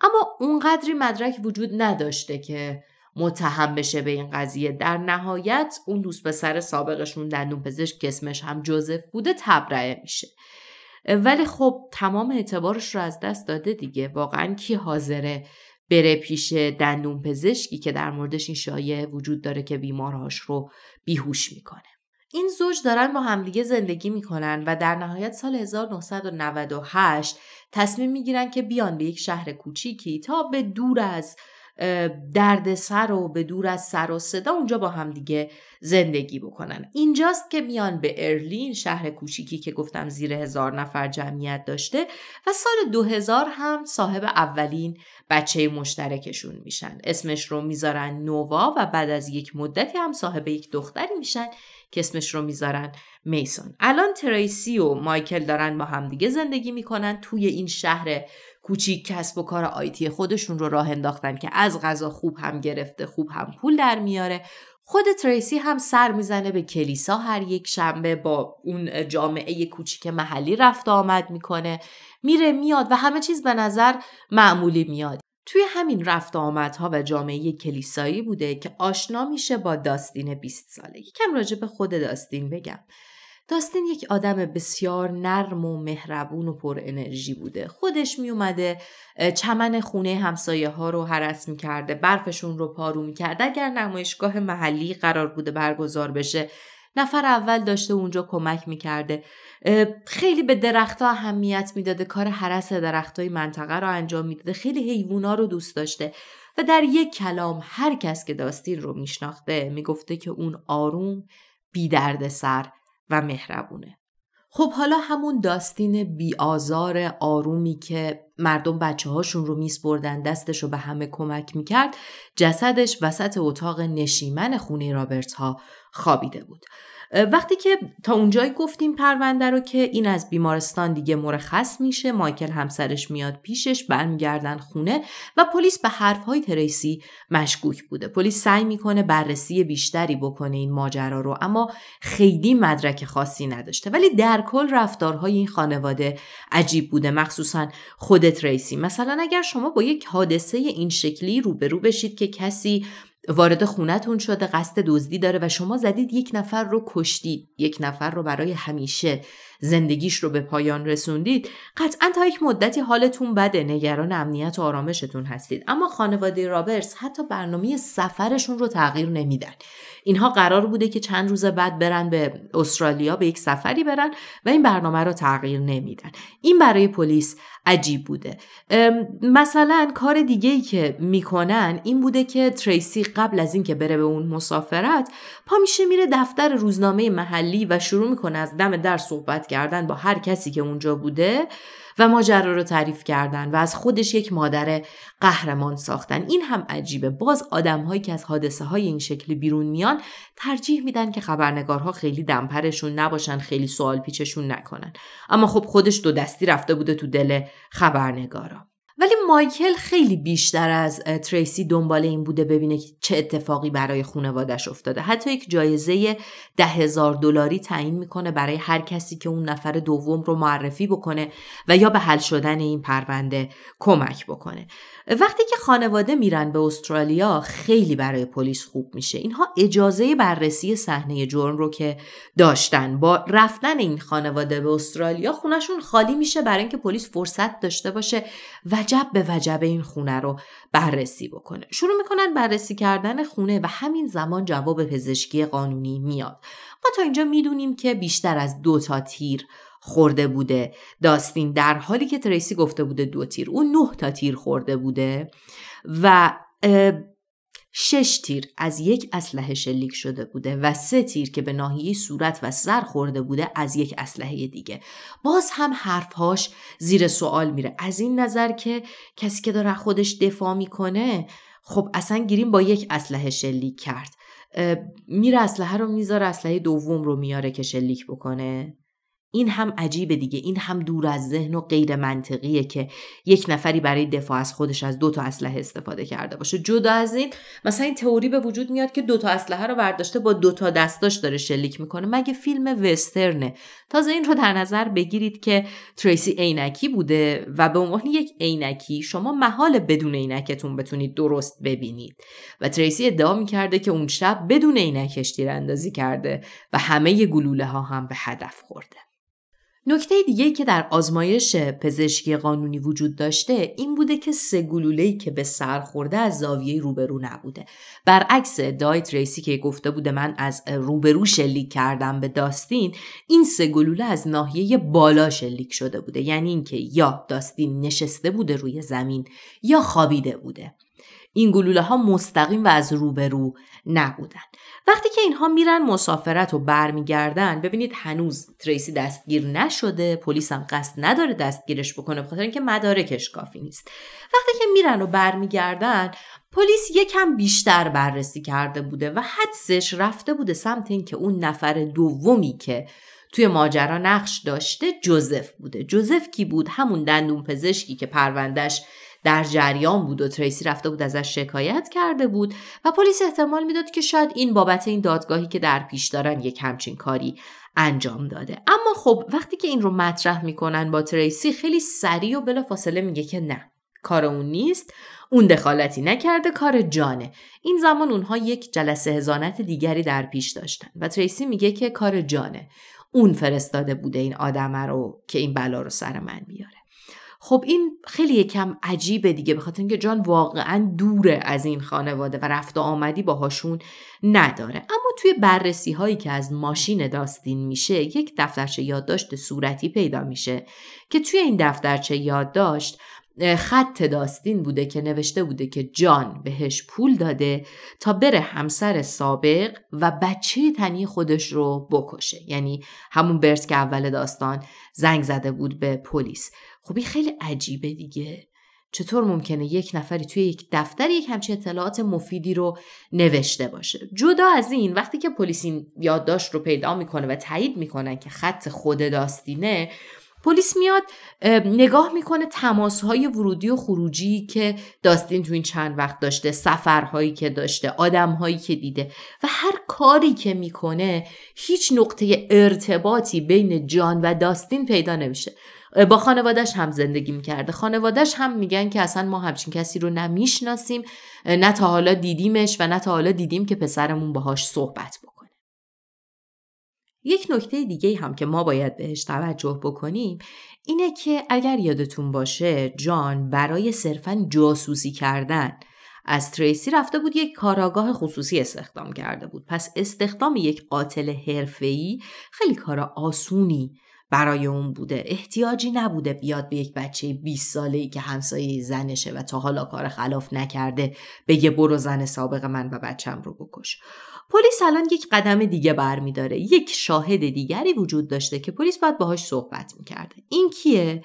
اما اونقدری مدرک وجود نداشته که متهم بشه به این قضیه در نهایت اون دوست پسر سابقشون دندون پزشک که اسمش هم جوزف بوده تبرئه میشه ولی خب تمام اعتبارش رو از دست داده دیگه واقعا کی حاضره بره پیش دندون پزشکی که در موردش این شایعه وجود داره که بیمارهاش رو بیهوش میکنه این زوج دارن با همدیگه زندگی میکنن و در نهایت سال 1998 تصمیم میگیرن که بیان به یک شهر کوچیکی تا به دور از درد سر و به دور از سر و صدا اونجا با هم دیگه زندگی بکنن اینجاست که میان به ارلین شهر کوچیکی که گفتم زیر هزار نفر جمعیت داشته و سال 2000 هم صاحب اولین بچه مشترکشون میشن اسمش رو میذارن نووا و بعد از یک مدتی هم صاحب یک دختری میشن که اسمش رو میذارن میسون الان تریسی و مایکل دارن با همدیگه زندگی میکنن توی این شهر کوچیک کسب و کار آیتی خودشون رو راه انداختن که از غذا خوب هم گرفته خوب هم پول در میاره خود تریسی هم سر میزنه به کلیسا هر یک شنبه با اون جامعه کوچیک محلی رفت آمد میکنه میره میاد و همه چیز به نظر معمولی میاد توی همین رفت آمدها و جامعه کلیسایی بوده که آشنا میشه با داستین 20 ساله یکم راجع به خود داستین بگم داستین یک آدم بسیار نرم و مهربون و پر انرژی بوده خودش می اومده چمن خونه همسایه ها رو حرس می کرده برفشون رو پارو می کرده اگر نمایشگاه محلی قرار بوده برگزار بشه نفر اول داشته اونجا کمک میکرده خیلی به درختها اهمیت میداده کار حرس های منطقه رو انجام میداده خیلی حیوونا رو دوست داشته و در یک کلام هر کس که داستین رو میشناخته میگفته که اون آروم بی درد سر و مهربونه. خب حالا همون داستین بیآزار آرومی که مردم بچه هاشون رو بردن دستش رو به همه کمک میکرد جسدش وسط اتاق نشیمن خونه رابرت ها خوابیده بود. وقتی که تا اونجای گفتیم پرونده رو که این از بیمارستان دیگه مرخص میشه مایکل همسرش میاد پیشش برمیگردن خونه و پلیس به حرفهای تریسی مشکوک بوده پلیس سعی میکنه بررسی بیشتری بکنه این ماجرا رو اما خیلی مدرک خاصی نداشته ولی در کل رفتارهای این خانواده عجیب بوده مخصوصا خود تریسی مثلا اگر شما با یک حادثه این شکلی روبرو بشید که کسی وارد خونتون شده قصد دزدی داره و شما زدید یک نفر رو کشتید یک نفر رو برای همیشه زندگیش رو به پایان رسوندید قطعا تا یک مدتی حالتون بده نگران امنیت و آرامشتون هستید اما خانواده رابرس حتی برنامه سفرشون رو تغییر نمیدن اینها قرار بوده که چند روز بعد برن به استرالیا به یک سفری برن و این برنامه رو تغییر نمیدن این برای پلیس عجیب بوده مثلا کار دیگه ای که میکنن این بوده که تریسی قبل از اینکه بره به اون مسافرت پا میشه میره دفتر روزنامه محلی و شروع میکنه از دم در صحبت کردن با هر کسی که اونجا بوده و ماجرا رو تعریف کردن و از خودش یک مادر قهرمان ساختن این هم عجیبه باز هایی که از حادثه های این شکلی بیرون میان ترجیح میدن که خبرنگارها خیلی دمپرشون نباشن خیلی سوال پیچشون نکنن اما خب خودش دو دستی رفته بوده تو دل خبرنگارا ولی مایکل خیلی بیشتر از تریسی دنبال این بوده ببینه که چه اتفاقی برای خانوادش افتاده حتی یک جایزه ده هزار دلاری تعیین میکنه برای هر کسی که اون نفر دوم رو معرفی بکنه و یا به حل شدن این پرونده کمک بکنه وقتی که خانواده میرن به استرالیا خیلی برای پلیس خوب میشه اینها اجازه بررسی صحنه جرم رو که داشتن با رفتن این خانواده به استرالیا خونشون خالی میشه برای اینکه پلیس فرصت داشته باشه وجب به وجب این خونه رو بررسی بکنه شروع میکنن بررسی کردن خونه و همین زمان جواب پزشکی قانونی میاد ما تا اینجا میدونیم که بیشتر از دو تا تیر خورده بوده داستین در حالی که تریسی گفته بوده دو تیر اون نه تا تیر خورده بوده و شش تیر از یک اسلحه شلیک شده بوده و سه تیر که به ناحیه صورت و سر خورده بوده از یک اسلحه دیگه باز هم حرفهاش زیر سوال میره از این نظر که کسی که داره خودش دفاع میکنه خب اصلا گیریم با یک اسلحه شلیک کرد میره اسلحه رو میذاره اسلحه دوم رو میاره که شلیک بکنه این هم عجیبه دیگه این هم دور از ذهن و غیر منطقیه که یک نفری برای دفاع از خودش از دو تا اسلحه استفاده کرده باشه جدا از این مثلا این تئوری به وجود میاد که دو تا اسلحه رو برداشته با دو تا دستاش داره شلیک میکنه مگه فیلم وسترنه تازه این رو در نظر بگیرید که تریسی عینکی بوده و به عنوان یک عینکی شما محال بدون عینکتون بتونید درست ببینید و تریسی ادعا میکرده که اون شب بدون عینکش تیراندازی کرده و همه گلوله ها هم به هدف خورده نکته دیگه که در آزمایش پزشکی قانونی وجود داشته این بوده که سه گلوله‌ای که به سر خورده از زاویه روبرو نبوده برعکس دایت ریسی که گفته بوده من از روبرو شلیک کردم به داستین این سه گلوله از ناحیه بالا شلیک شده بوده یعنی اینکه یا داستین نشسته بوده روی زمین یا خوابیده بوده این گلوله ها مستقیم و از رو به رو نبودن وقتی که اینها میرن مسافرت و برمیگردن ببینید هنوز تریسی دستگیر نشده پلیس هم قصد نداره دستگیرش بکنه بخاطر اینکه مدارکش کافی نیست وقتی که میرن و برمیگردن پلیس یکم بیشتر بررسی کرده بوده و حدسش رفته بوده سمت اینکه اون نفر دومی که توی ماجرا نقش داشته جوزف بوده جوزف کی بود همون دندون پزشکی که پروندهش در جریان بود و تریسی رفته بود ازش شکایت کرده بود و پلیس احتمال میداد که شاید این بابت این دادگاهی که در پیش دارن یک همچین کاری انجام داده اما خب وقتی که این رو مطرح میکنن با تریسی خیلی سریع و فاصله میگه که نه کار اون نیست اون دخالتی نکرده کار جانه این زمان اونها یک جلسه هزانت دیگری در پیش داشتن و تریسی میگه که کار جانه اون فرستاده بوده این آدم رو که این بلا رو سر من بیاره خب این خیلی یکم عجیبه دیگه به خاطر اینکه جان واقعا دوره از این خانواده و رفت و آمدی باهاشون نداره اما توی بررسی هایی که از ماشین داستین میشه یک دفترچه یادداشت صورتی پیدا میشه که توی این دفترچه یادداشت خط داستین بوده که نوشته بوده که جان بهش پول داده تا بره همسر سابق و بچه تنی خودش رو بکشه یعنی همون برس که اول داستان زنگ زده بود به پلیس خب این خیلی عجیبه دیگه چطور ممکنه یک نفری توی یک دفتر یک همچین اطلاعات مفیدی رو نوشته باشه جدا از این وقتی که پلیس این یادداشت رو پیدا میکنه و تایید میکنن که خط خود داستینه پلیس میاد نگاه میکنه تماسهای ورودی و خروجی که داستین تو این چند وقت داشته سفرهایی که داشته آدمهایی که دیده و هر کاری که میکنه هیچ نقطه ارتباطی بین جان و داستین پیدا نمیشه با خانوادهش هم زندگی میکرده خانوادهش هم میگن که اصلا ما همچین کسی رو نمیشناسیم نه تا حالا دیدیمش و نه تا حالا دیدیم که پسرمون باهاش صحبت بکنه یک نکته دیگه هم که ما باید بهش توجه بکنیم اینه که اگر یادتون باشه جان برای صرفا جاسوسی کردن از تریسی رفته بود یک کاراگاه خصوصی استخدام کرده بود پس استخدام یک قاتل حرفه‌ای خیلی کار آسونی برای اون بوده احتیاجی نبوده بیاد به یک بچه 20 ساله ای که همسایه زنشه و تا حالا کار خلاف نکرده بگه برو زن سابق من و بچم رو بکش پلیس الان یک قدم دیگه برمیداره یک شاهد دیگری وجود داشته که پلیس باید باهاش صحبت میکرده این کیه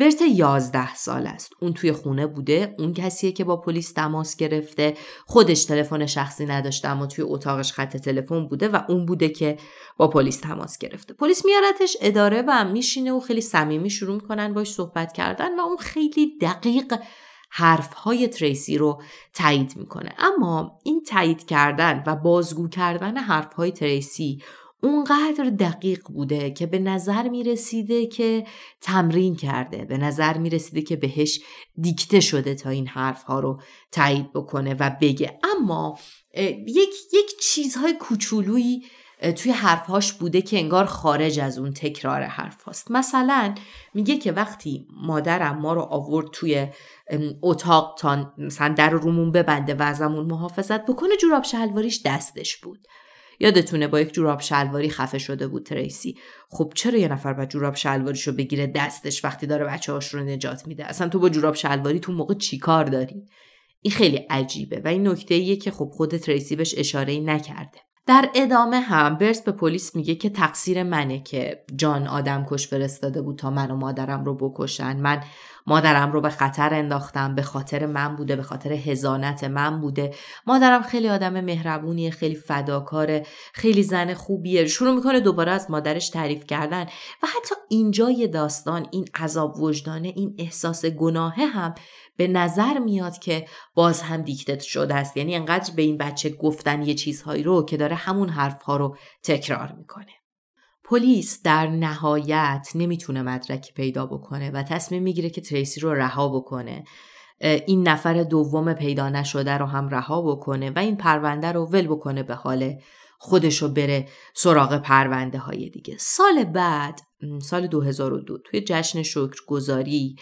ورت 11 سال است اون توی خونه بوده اون کسیه که با پلیس تماس گرفته خودش تلفن شخصی نداشته اما توی اتاقش خط تلفن بوده و اون بوده که با پلیس تماس گرفته پلیس میارتش اداره و میشینه و خیلی صمیمی شروع میکنن باش صحبت کردن و اون خیلی دقیق حرفهای تریسی رو تایید میکنه اما این تایید کردن و بازگو کردن های تریسی اونقدر دقیق بوده که به نظر میرسیده که تمرین کرده به نظر میرسیده که بهش دیکته شده تا این ها رو تایید بکنه و بگه اما یک, یک چیزهای کوچولویی توی حرفهاش بوده که انگار خارج از اون تکرار حرف هاست مثلا میگه که وقتی مادرم ما رو آورد توی اتاق تا مثلا در رومون ببنده و ازمون محافظت بکنه جوراب شلواریش دستش بود یادتونه با یک جوراب شلواری خفه شده بود تریسی خب چرا یه نفر با جوراب شلواریشو بگیره دستش وقتی داره بچه هاش رو نجات میده اصلا تو با جوراب شلواری تو موقع چیکار داری این خیلی عجیبه و این نکته که خب خود تریسی بهش اشاره نکرده در ادامه هم برس به پلیس میگه که تقصیر منه که جان آدم کش فرستاده بود تا من و مادرم رو بکشن من مادرم رو به خطر انداختم به خاطر من بوده به خاطر هزانت من بوده مادرم خیلی آدم مهربونیه خیلی فداکاره خیلی زن خوبیه شروع میکنه دوباره از مادرش تعریف کردن و حتی اینجای داستان این عذاب وجدانه این احساس گناهه هم به نظر میاد که باز هم دیکتت شده است یعنی انقدر به این بچه گفتن یه چیزهایی رو که داره همون حرفها رو تکرار میکنه پلیس در نهایت نمیتونه مدرکی پیدا بکنه و تصمیم میگیره که تریسی رو رها بکنه این نفر دوم پیدا نشده رو هم رها بکنه و این پرونده رو ول بکنه به حال خودش رو بره سراغ پرونده های دیگه سال بعد سال 2002 توی جشن شکرگزاری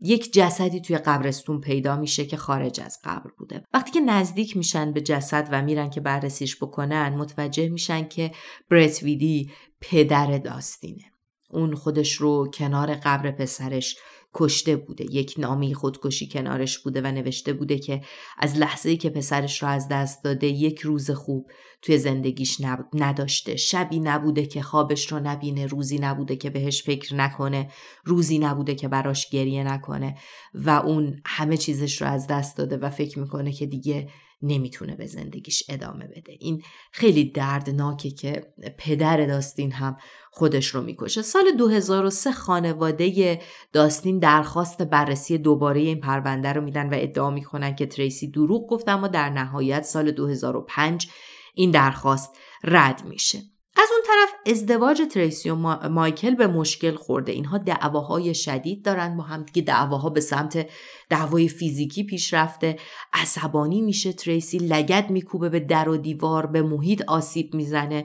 یک جسدی توی قبرستون پیدا میشه که خارج از قبر بوده وقتی که نزدیک میشن به جسد و میرن که بررسیش بکنن متوجه میشن که برت ویدی پدر داستینه اون خودش رو کنار قبر پسرش کشته بوده یک نامی خودکشی کنارش بوده و نوشته بوده که از لحظه که پسرش را از دست داده یک روز خوب توی زندگیش نب... نداشته شبی نبوده که خوابش رو نبینه روزی نبوده که بهش فکر نکنه روزی نبوده که براش گریه نکنه و اون همه چیزش رو از دست داده و فکر میکنه که دیگه نمیتونه به زندگیش ادامه بده این خیلی دردناکه که پدر داستین هم خودش رو میکشه سال 2003 خانواده داستین درخواست بررسی دوباره این پرونده رو میدن و ادعا میکنن که تریسی دروغ گفت اما در نهایت سال 2005 این درخواست رد میشه از اون طرف ازدواج تریسی و مایکل به مشکل خورده اینها دعواهای شدید دارن با هم دیگه دعواها به سمت دعوای فیزیکی پیش رفته عصبانی میشه تریسی لگد میکوبه به در و دیوار به محیط آسیب میزنه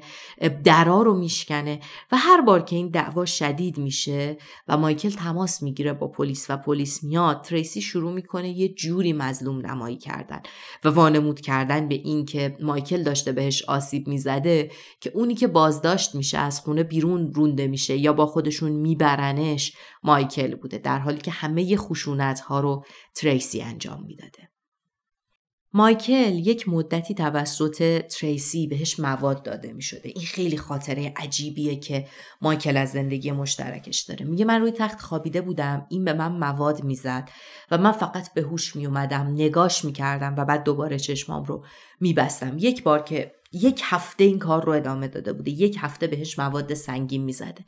درا رو میشکنه و هر بار که این دعوا شدید میشه و مایکل تماس میگیره با پلیس و پلیس میاد تریسی شروع میکنه یه جوری مظلوم نمایی کردن و وانمود کردن به اینکه مایکل داشته بهش آسیب میزده که اونی که بازداشت میشه از خونه بیرون رونده میشه یا با خودشون میبرنش مایکل بوده در حالی که همه خشونت ها رو تریسی انجام میداده. مایکل یک مدتی توسط تریسی بهش مواد داده می شده. این خیلی خاطره عجیبیه که مایکل از زندگی مشترکش داره. میگه من روی تخت خوابیده بودم این به من مواد میزد و من فقط به هوش می اومدم نگاش می کردم و بعد دوباره چشمام رو می بستم. یک بار که یک هفته این کار رو ادامه داده بوده یک هفته بهش مواد سنگین میزده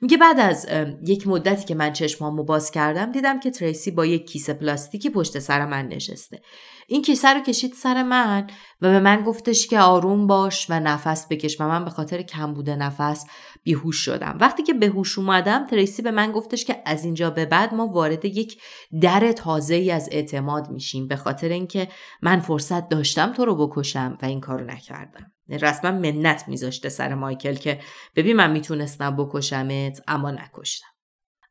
میگه بعد از یک مدتی که من چشمامو باز کردم دیدم که تریسی با یک کیسه پلاستیکی پشت سر من نشسته این کیسه رو کشید سر من و به من گفتش که آروم باش و نفس بکش و من به خاطر کم بوده نفس بیهوش شدم وقتی که به هوش اومدم تریسی به من گفتش که از اینجا به بعد ما وارد یک در تازه ای از اعتماد میشیم به خاطر اینکه من فرصت داشتم تو رو بکشم و این کارو نکردم رسما منت میذاشته سر مایکل که ببین من میتونستم بکشمت اما نکشتم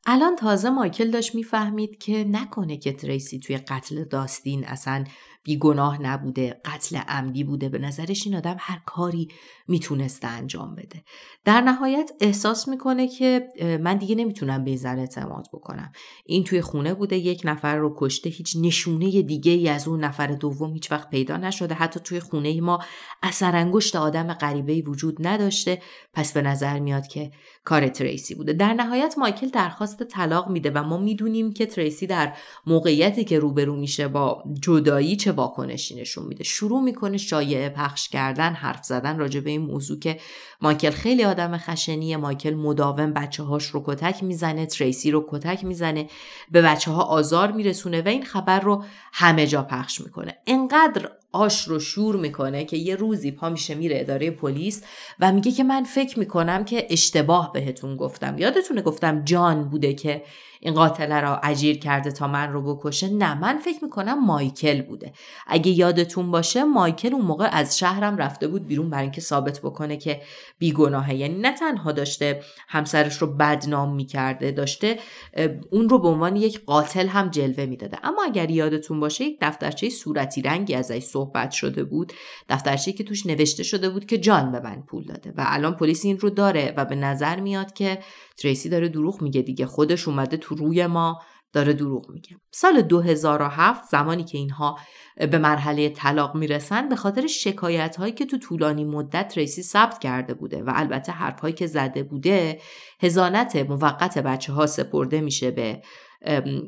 الان تازه مایکل داشت میفهمید که نکنه که تریسی توی قتل داستین اصلا بیگناه نبوده قتل عمدی بوده به نظرش این آدم هر کاری میتونسته انجام بده در نهایت احساس میکنه که من دیگه نمیتونم به این زن اعتماد بکنم این توی خونه بوده یک نفر رو کشته هیچ نشونه دیگه ای از اون نفر دوم هیچ وقت پیدا نشده حتی توی خونه ما اثر انگشت آدم غریبه وجود نداشته پس به نظر میاد که کار تریسی بوده در نهایت مایکل درخواست طلاق میده و ما میدونیم که تریسی در موقعیتی که روبرو میشه با جدایی چه واکنشی نشون میده شروع میکنه شایعه پخش کردن حرف زدن راجع به این موضوع که مایکل خیلی آدم خشنیه مایکل مداوم بچه هاش رو کتک میزنه تریسی رو کتک میزنه به بچه ها آزار میرسونه و این خبر رو همه جا پخش میکنه انقدر آش رو شور میکنه که یه روزی پا میشه میره اداره پلیس و میگه که من فکر میکنم که اشتباه بهتون گفتم یادتونه گفتم جان بوده که این قاتل را اجیر کرده تا من رو بکشه نه من فکر میکنم مایکل بوده اگه یادتون باشه مایکل اون موقع از شهرم رفته بود بیرون برای اینکه ثابت بکنه که بیگناهه یعنی نه تنها داشته همسرش رو بدنام میکرده داشته اون رو به عنوان یک قاتل هم جلوه میداده اما اگر یادتون باشه یک دفترچه صورتی رنگی ازش صحبت شده بود دفترچه که توش نوشته شده بود که جان به من پول داده و الان پلیس این رو داره و به نظر میاد که تریسی داره دروغ میگه دیگه خودش اومده تو روی ما داره دروغ میگه سال 2007 زمانی که اینها به مرحله طلاق میرسن به خاطر شکایت هایی که تو طولانی مدت تریسی ثبت کرده بوده و البته حرف هایی که زده بوده هزانت موقت بچه ها سپرده میشه به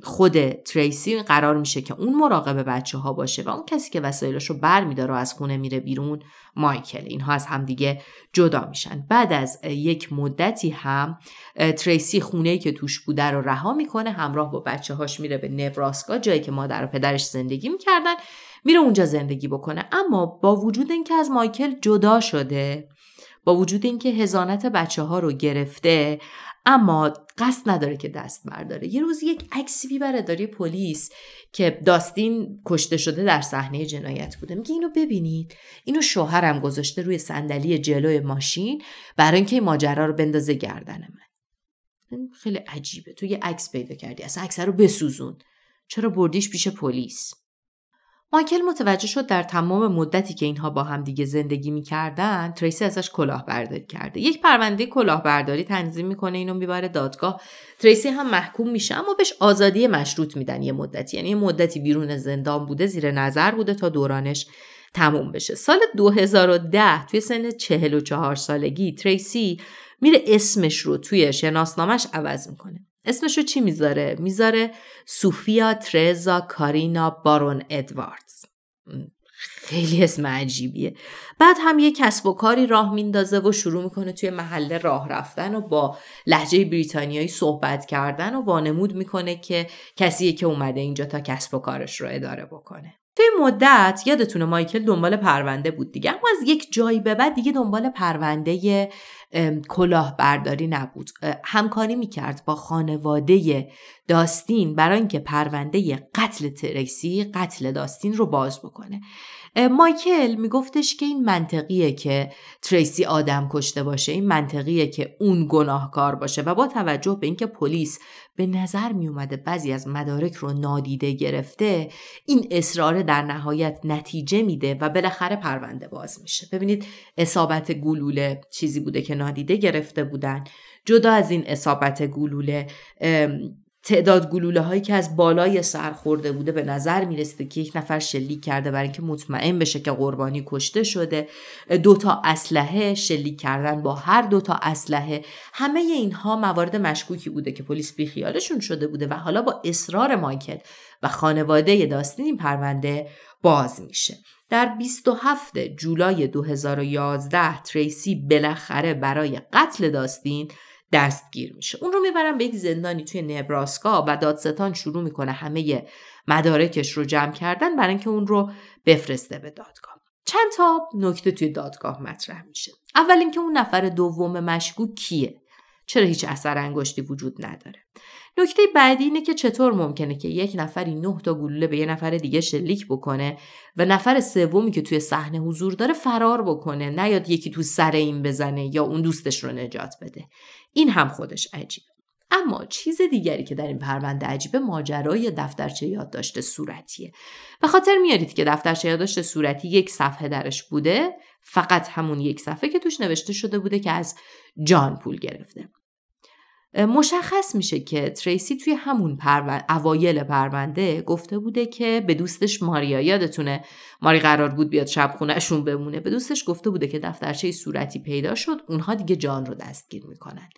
خود تریسی قرار میشه که اون مراقب بچه ها باشه و اون کسی که وسایلش رو بر میداره و از خونه میره بیرون مایکل اینها از همدیگه جدا میشن بعد از یک مدتی هم تریسی خونه که توش بوده رو رها میکنه همراه با بچه هاش میره به نبراسکا جایی که مادر و پدرش زندگی میکردن میره اونجا زندگی بکنه اما با وجود اینکه از مایکل جدا شده با وجود اینکه هزانت بچه ها رو گرفته اما قصد نداره که دست برداره یه روز یک عکس میبره اداره پلیس که داستین کشته شده در صحنه جنایت بوده میگه اینو ببینید اینو شوهرم گذاشته روی صندلی جلوی ماشین برای اینکه این ماجرا رو بندازه گردن من خیلی عجیبه تو یه عکس پیدا کردی اصلا عکس رو بسوزون چرا بردیش پیش پلیس مایکل متوجه شد در تمام مدتی که اینها با هم دیگه زندگی میکردن تریسی ازش کلاهبرداری کرده یک پرونده کلاهبرداری تنظیم میکنه اینو میبره دادگاه تریسی هم محکوم میشه اما بهش آزادی مشروط میدن یه مدتی یعنی یه مدتی بیرون زندان بوده زیر نظر بوده تا دورانش تموم بشه سال 2010 توی سن 44 سالگی تریسی میره اسمش رو توی شناسنامش عوض میکنه اسمشو چی میذاره؟ میذاره سوفیا ترزا کارینا بارون ادواردز خیلی اسم عجیبیه بعد هم یه کسب و کاری راه میندازه و شروع میکنه توی محله راه رفتن و با لحجه بریتانیایی صحبت کردن و وانمود میکنه که کسیه که اومده اینجا تا کسب و کارش رو اداره بکنه تو مدت یادتون مایکل دنبال پرونده بود دیگه اما از یک جایی به بعد دیگه دنبال پرونده کلاهبرداری نبود همکاری میکرد با خانواده داستین برای اینکه پرونده قتل تریسی قتل داستین رو باز بکنه مایکل میگفتش که این منطقیه که تریسی آدم کشته باشه این منطقیه که اون گناهکار باشه و با توجه به اینکه پلیس به نظر می اومده بعضی از مدارک رو نادیده گرفته این اصرار در نهایت نتیجه میده و بالاخره پرونده باز میشه ببینید اصابت گلوله چیزی بوده که نادیده گرفته بودن جدا از این اصابت گلوله تعداد گلوله هایی که از بالای سر خورده بوده به نظر میرسیده که یک نفر شلیک کرده برای اینکه مطمئن بشه که قربانی کشته شده دو تا اسلحه شلیک کردن با هر دو تا اسلحه همه اینها موارد مشکوکی بوده که پلیس بیخیالشون شده بوده و حالا با اصرار مایکل و خانواده داستین این پرونده باز میشه در 27 جولای 2011 تریسی بالاخره برای قتل داستین دستگیر میشه اون رو میبرن به یک زندانی توی نبراسکا و دادستان شروع میکنه همه مدارکش رو جمع کردن برای اینکه اون رو بفرسته به دادگاه چند تا نکته توی دادگاه مطرح میشه اول اینکه اون نفر دوم مشکوک کیه چرا هیچ اثر انگشتی وجود نداره نکته بعدی اینه که چطور ممکنه که یک نفری نه تا گلوله به یه نفر دیگه شلیک بکنه و نفر سومی که توی صحنه حضور داره فرار بکنه نیاد یکی تو سر این بزنه یا اون دوستش رو نجات بده این هم خودش عجیب اما چیز دیگری که در این پرونده عجیبه ماجرای دفترچه یادداشت صورتیه به خاطر میارید که دفترچه یادداشت صورتی یک صفحه درش بوده فقط همون یک صفحه که توش نوشته شده بوده که از جان پول گرفته مشخص میشه که تریسی توی همون اوایل پرونده گفته بوده که به دوستش ماریا یادتونه ماری قرار بود بیاد شب خونهشون بمونه به دوستش گفته بوده که دفترچه صورتی پیدا شد اونها دیگه جان رو دستگیر میکنن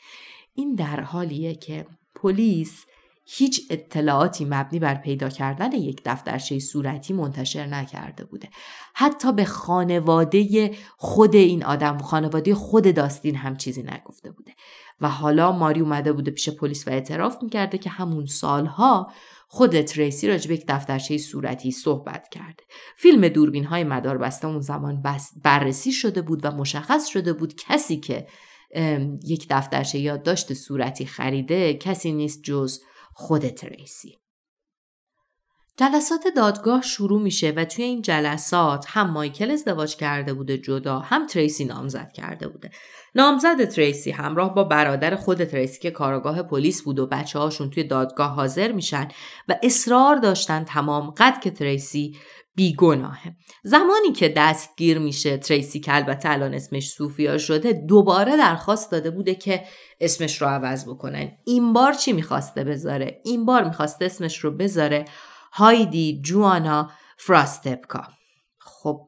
این در حالیه که پلیس هیچ اطلاعاتی مبنی بر پیدا کردن یک دفترچه صورتی منتشر نکرده بوده حتی به خانواده خود این آدم خانواده خود داستین هم چیزی نگفته بوده و حالا ماری اومده بوده پیش پلیس و اعتراف میکرده که همون سالها خود تریسی راجب یک دفترچه صورتی صحبت کرده. فیلم دوربین های مدار بسته اون زمان بررسی شده بود و مشخص شده بود کسی که یک دفترچه یادداشت صورتی خریده کسی نیست جز خود تریسی. جلسات دادگاه شروع میشه و توی این جلسات هم مایکل ازدواج کرده بوده جدا هم تریسی نامزد کرده بوده نامزد تریسی همراه با برادر خود تریسی که کاراگاه پلیس بود و بچه هاشون توی دادگاه حاضر میشن و اصرار داشتن تمام قد که تریسی بیگناهه زمانی که دستگیر میشه تریسی که البته الان اسمش سوفیا شده دوباره درخواست داده بوده که اسمش رو عوض بکنن این بار چی میخواسته بذاره این بار میخواسته اسمش رو بذاره هایدی جوانا فراستپکا خب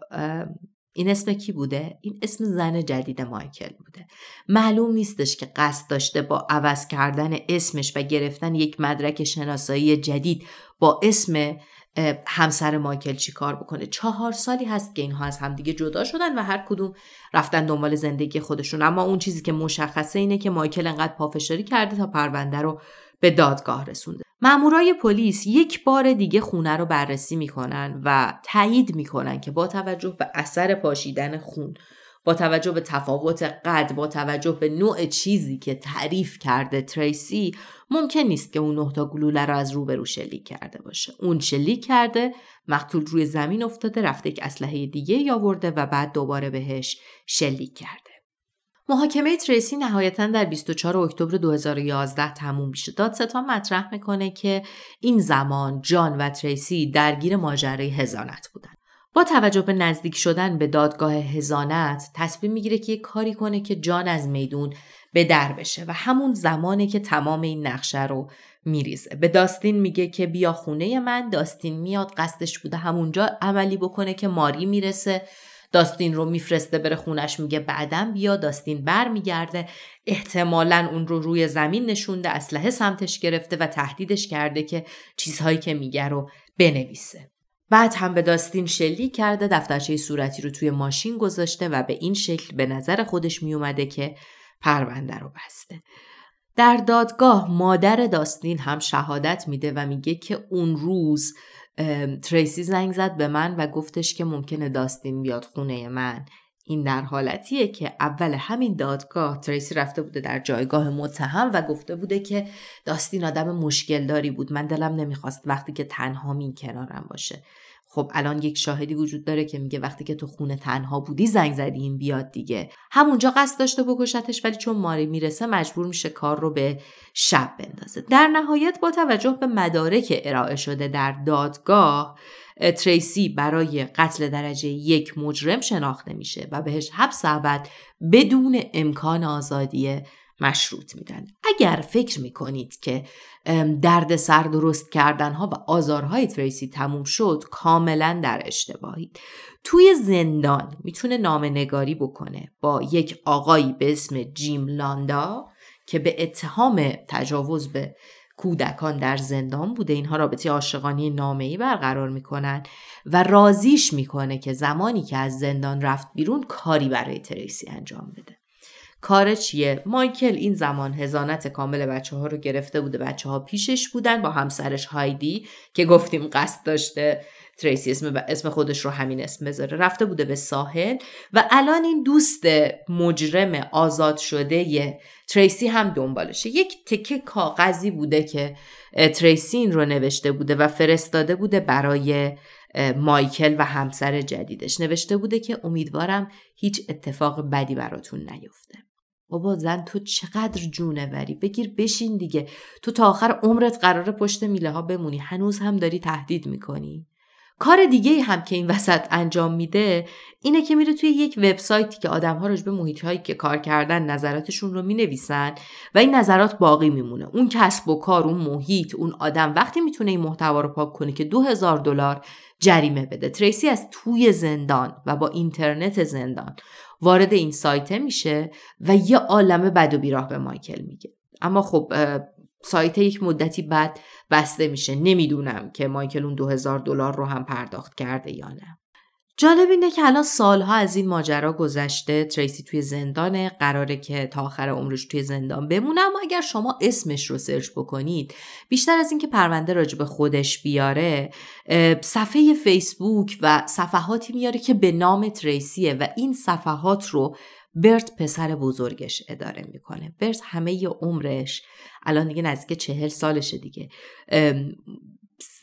این اسم کی بوده؟ این اسم زن جدید مایکل بوده. معلوم نیستش که قصد داشته با عوض کردن اسمش و گرفتن یک مدرک شناسایی جدید با اسم همسر مایکل چیکار بکنه چهار سالی هست که اینها از همدیگه جدا شدن و هر کدوم رفتن دنبال زندگی خودشون اما اون چیزی که مشخصه اینه که مایکل انقدر پافشاری کرده تا پرونده رو به دادگاه رسونده مامورای پلیس یک بار دیگه خونه رو بررسی میکنن و تایید میکنن که با توجه به اثر پاشیدن خون با توجه به تفاوت قد با توجه به نوع چیزی که تعریف کرده تریسی ممکن نیست که اون نه تا گلوله رو از روبرو شلیک کرده باشه اون شلیک کرده مقتول روی زمین افتاده رفته یک اسلحه دیگه یا ورده و بعد دوباره بهش شلیک کرده محاکمه تریسی نهایتا در 24 اکتبر 2011 تموم میشه. دادستان مطرح میکنه که این زمان جان و تریسی درگیر ماجرای هزانت بودن. با توجه به نزدیک شدن به دادگاه هزانت تصمیم میگیره که یک کاری کنه که جان از میدون به در بشه و همون زمانه که تمام این نقشه رو میریزه به داستین میگه که بیا خونه من داستین میاد قصدش بوده همونجا عملی بکنه که ماری میرسه داستین رو میفرسته بره خونش میگه بعدم بیا داستین بر میگرده احتمالا اون رو روی زمین نشونده اسلحه سمتش گرفته و تهدیدش کرده که چیزهایی که میگه رو بنویسه بعد هم به داستین شلیک کرده دفترچه صورتی رو توی ماشین گذاشته و به این شکل به نظر خودش میومده که پرونده رو بسته در دادگاه مادر داستین هم شهادت میده و میگه که اون روز تریسی زنگ زد به من و گفتش که ممکنه داستین بیاد خونه من این در حالتیه که اول همین دادگاه تریسی رفته بوده در جایگاه متهم و گفته بوده که داستین آدم مشکل داری بود من دلم نمیخواست وقتی که تنها می کنارم باشه خب الان یک شاهدی وجود داره که میگه وقتی که تو خونه تنها بودی زنگ زدی این بیاد دیگه همونجا قصد داشته بکشتش ولی چون ماری میرسه مجبور میشه کار رو به شب بندازه در نهایت با توجه به مدارک ارائه شده در دادگاه تریسی برای قتل درجه یک مجرم شناخته میشه و بهش حبس ابد بدون امکان آزادی مشروط میدن اگر فکر میکنید که درد سر درست کردن ها و آزارهای تریسی تموم شد کاملا در اشتباهید توی زندان میتونه نگاری بکنه با یک آقایی به اسم جیم لاندا که به اتهام تجاوز به کودکان در زندان بوده اینها رابطه عاشقانی نامه برقرار میکنن و رازیش میکنه که زمانی که از زندان رفت بیرون کاری برای تریسی انجام بده کار چیه مایکل این زمان هزانت کامل بچه ها رو گرفته بوده بچه ها پیشش بودن با همسرش هایدی که گفتیم قصد داشته تریسی اسم, اسم خودش رو همین اسم بذاره رفته بوده به ساحل و الان این دوست مجرم آزاد شده یه تریسی هم دنبالشه یک تکه کاغذی بوده که تریسی این رو نوشته بوده و فرستاده بوده برای مایکل و همسر جدیدش نوشته بوده که امیدوارم هیچ اتفاق بدی براتون نیفته بابا زن تو چقدر جونوری بگیر بشین دیگه تو تا آخر عمرت قراره پشت میله ها بمونی هنوز هم داری تهدید میکنی کار دیگه هم که این وسط انجام میده اینه که میره توی یک وبسایتی که آدمها روش به محیط هایی که کار کردن نظراتشون رو مینویسن و این نظرات باقی میمونه اون کسب و کار اون محیط اون آدم وقتی میتونه این محتوا رو پاک کنه که 2000 دو دلار جریمه بده تریسی از توی زندان و با اینترنت زندان وارد این سایته میشه و یه عالمه بد و بیراه به مایکل میگه اما خب سایت یک مدتی بعد بسته میشه نمیدونم که مایکل اون 2000 دلار رو هم پرداخت کرده یا نه جالب اینه که الان سالها از این ماجرا گذشته تریسی توی زندانه قراره که تا آخر عمرش توی زندان بمونه اما اگر شما اسمش رو سرچ بکنید بیشتر از اینکه پرونده راجع به خودش بیاره صفحه فیسبوک و صفحاتی میاره که به نام تریسیه و این صفحات رو برت پسر بزرگش اداره میکنه برت همه ی عمرش الان دیگه نزدیک چهل سالشه دیگه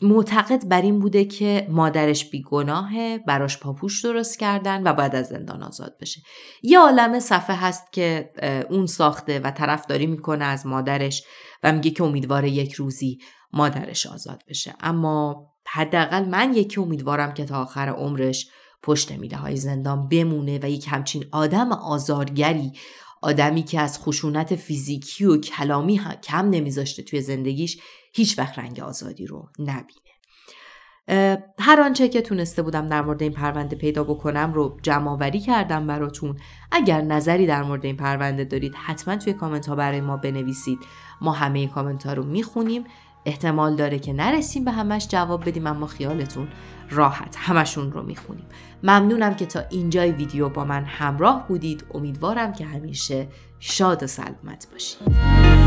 معتقد بر این بوده که مادرش بیگناهه براش پاپوش درست کردن و بعد از زندان آزاد بشه یه عالم صفحه هست که اون ساخته و طرفداری میکنه از مادرش و میگه که امیدواره یک روزی مادرش آزاد بشه اما حداقل من یکی امیدوارم که تا آخر عمرش پشت میده های زندان بمونه و یک همچین آدم آزارگری آدمی که از خشونت فیزیکی و کلامی کم نمیذاشته توی زندگیش هیچ وقت رنگ آزادی رو نبینه هر آنچه که تونسته بودم در مورد این پرونده پیدا بکنم رو جمعآوری کردم براتون اگر نظری در مورد این پرونده دارید حتما توی کامنت ها برای ما بنویسید ما همه کامنت ها رو میخونیم احتمال داره که نرسیم به همش جواب بدیم اما خیالتون راحت همشون رو میخونیم ممنونم که تا اینجای ویدیو با من همراه بودید امیدوارم که همیشه شاد و سلامت باشید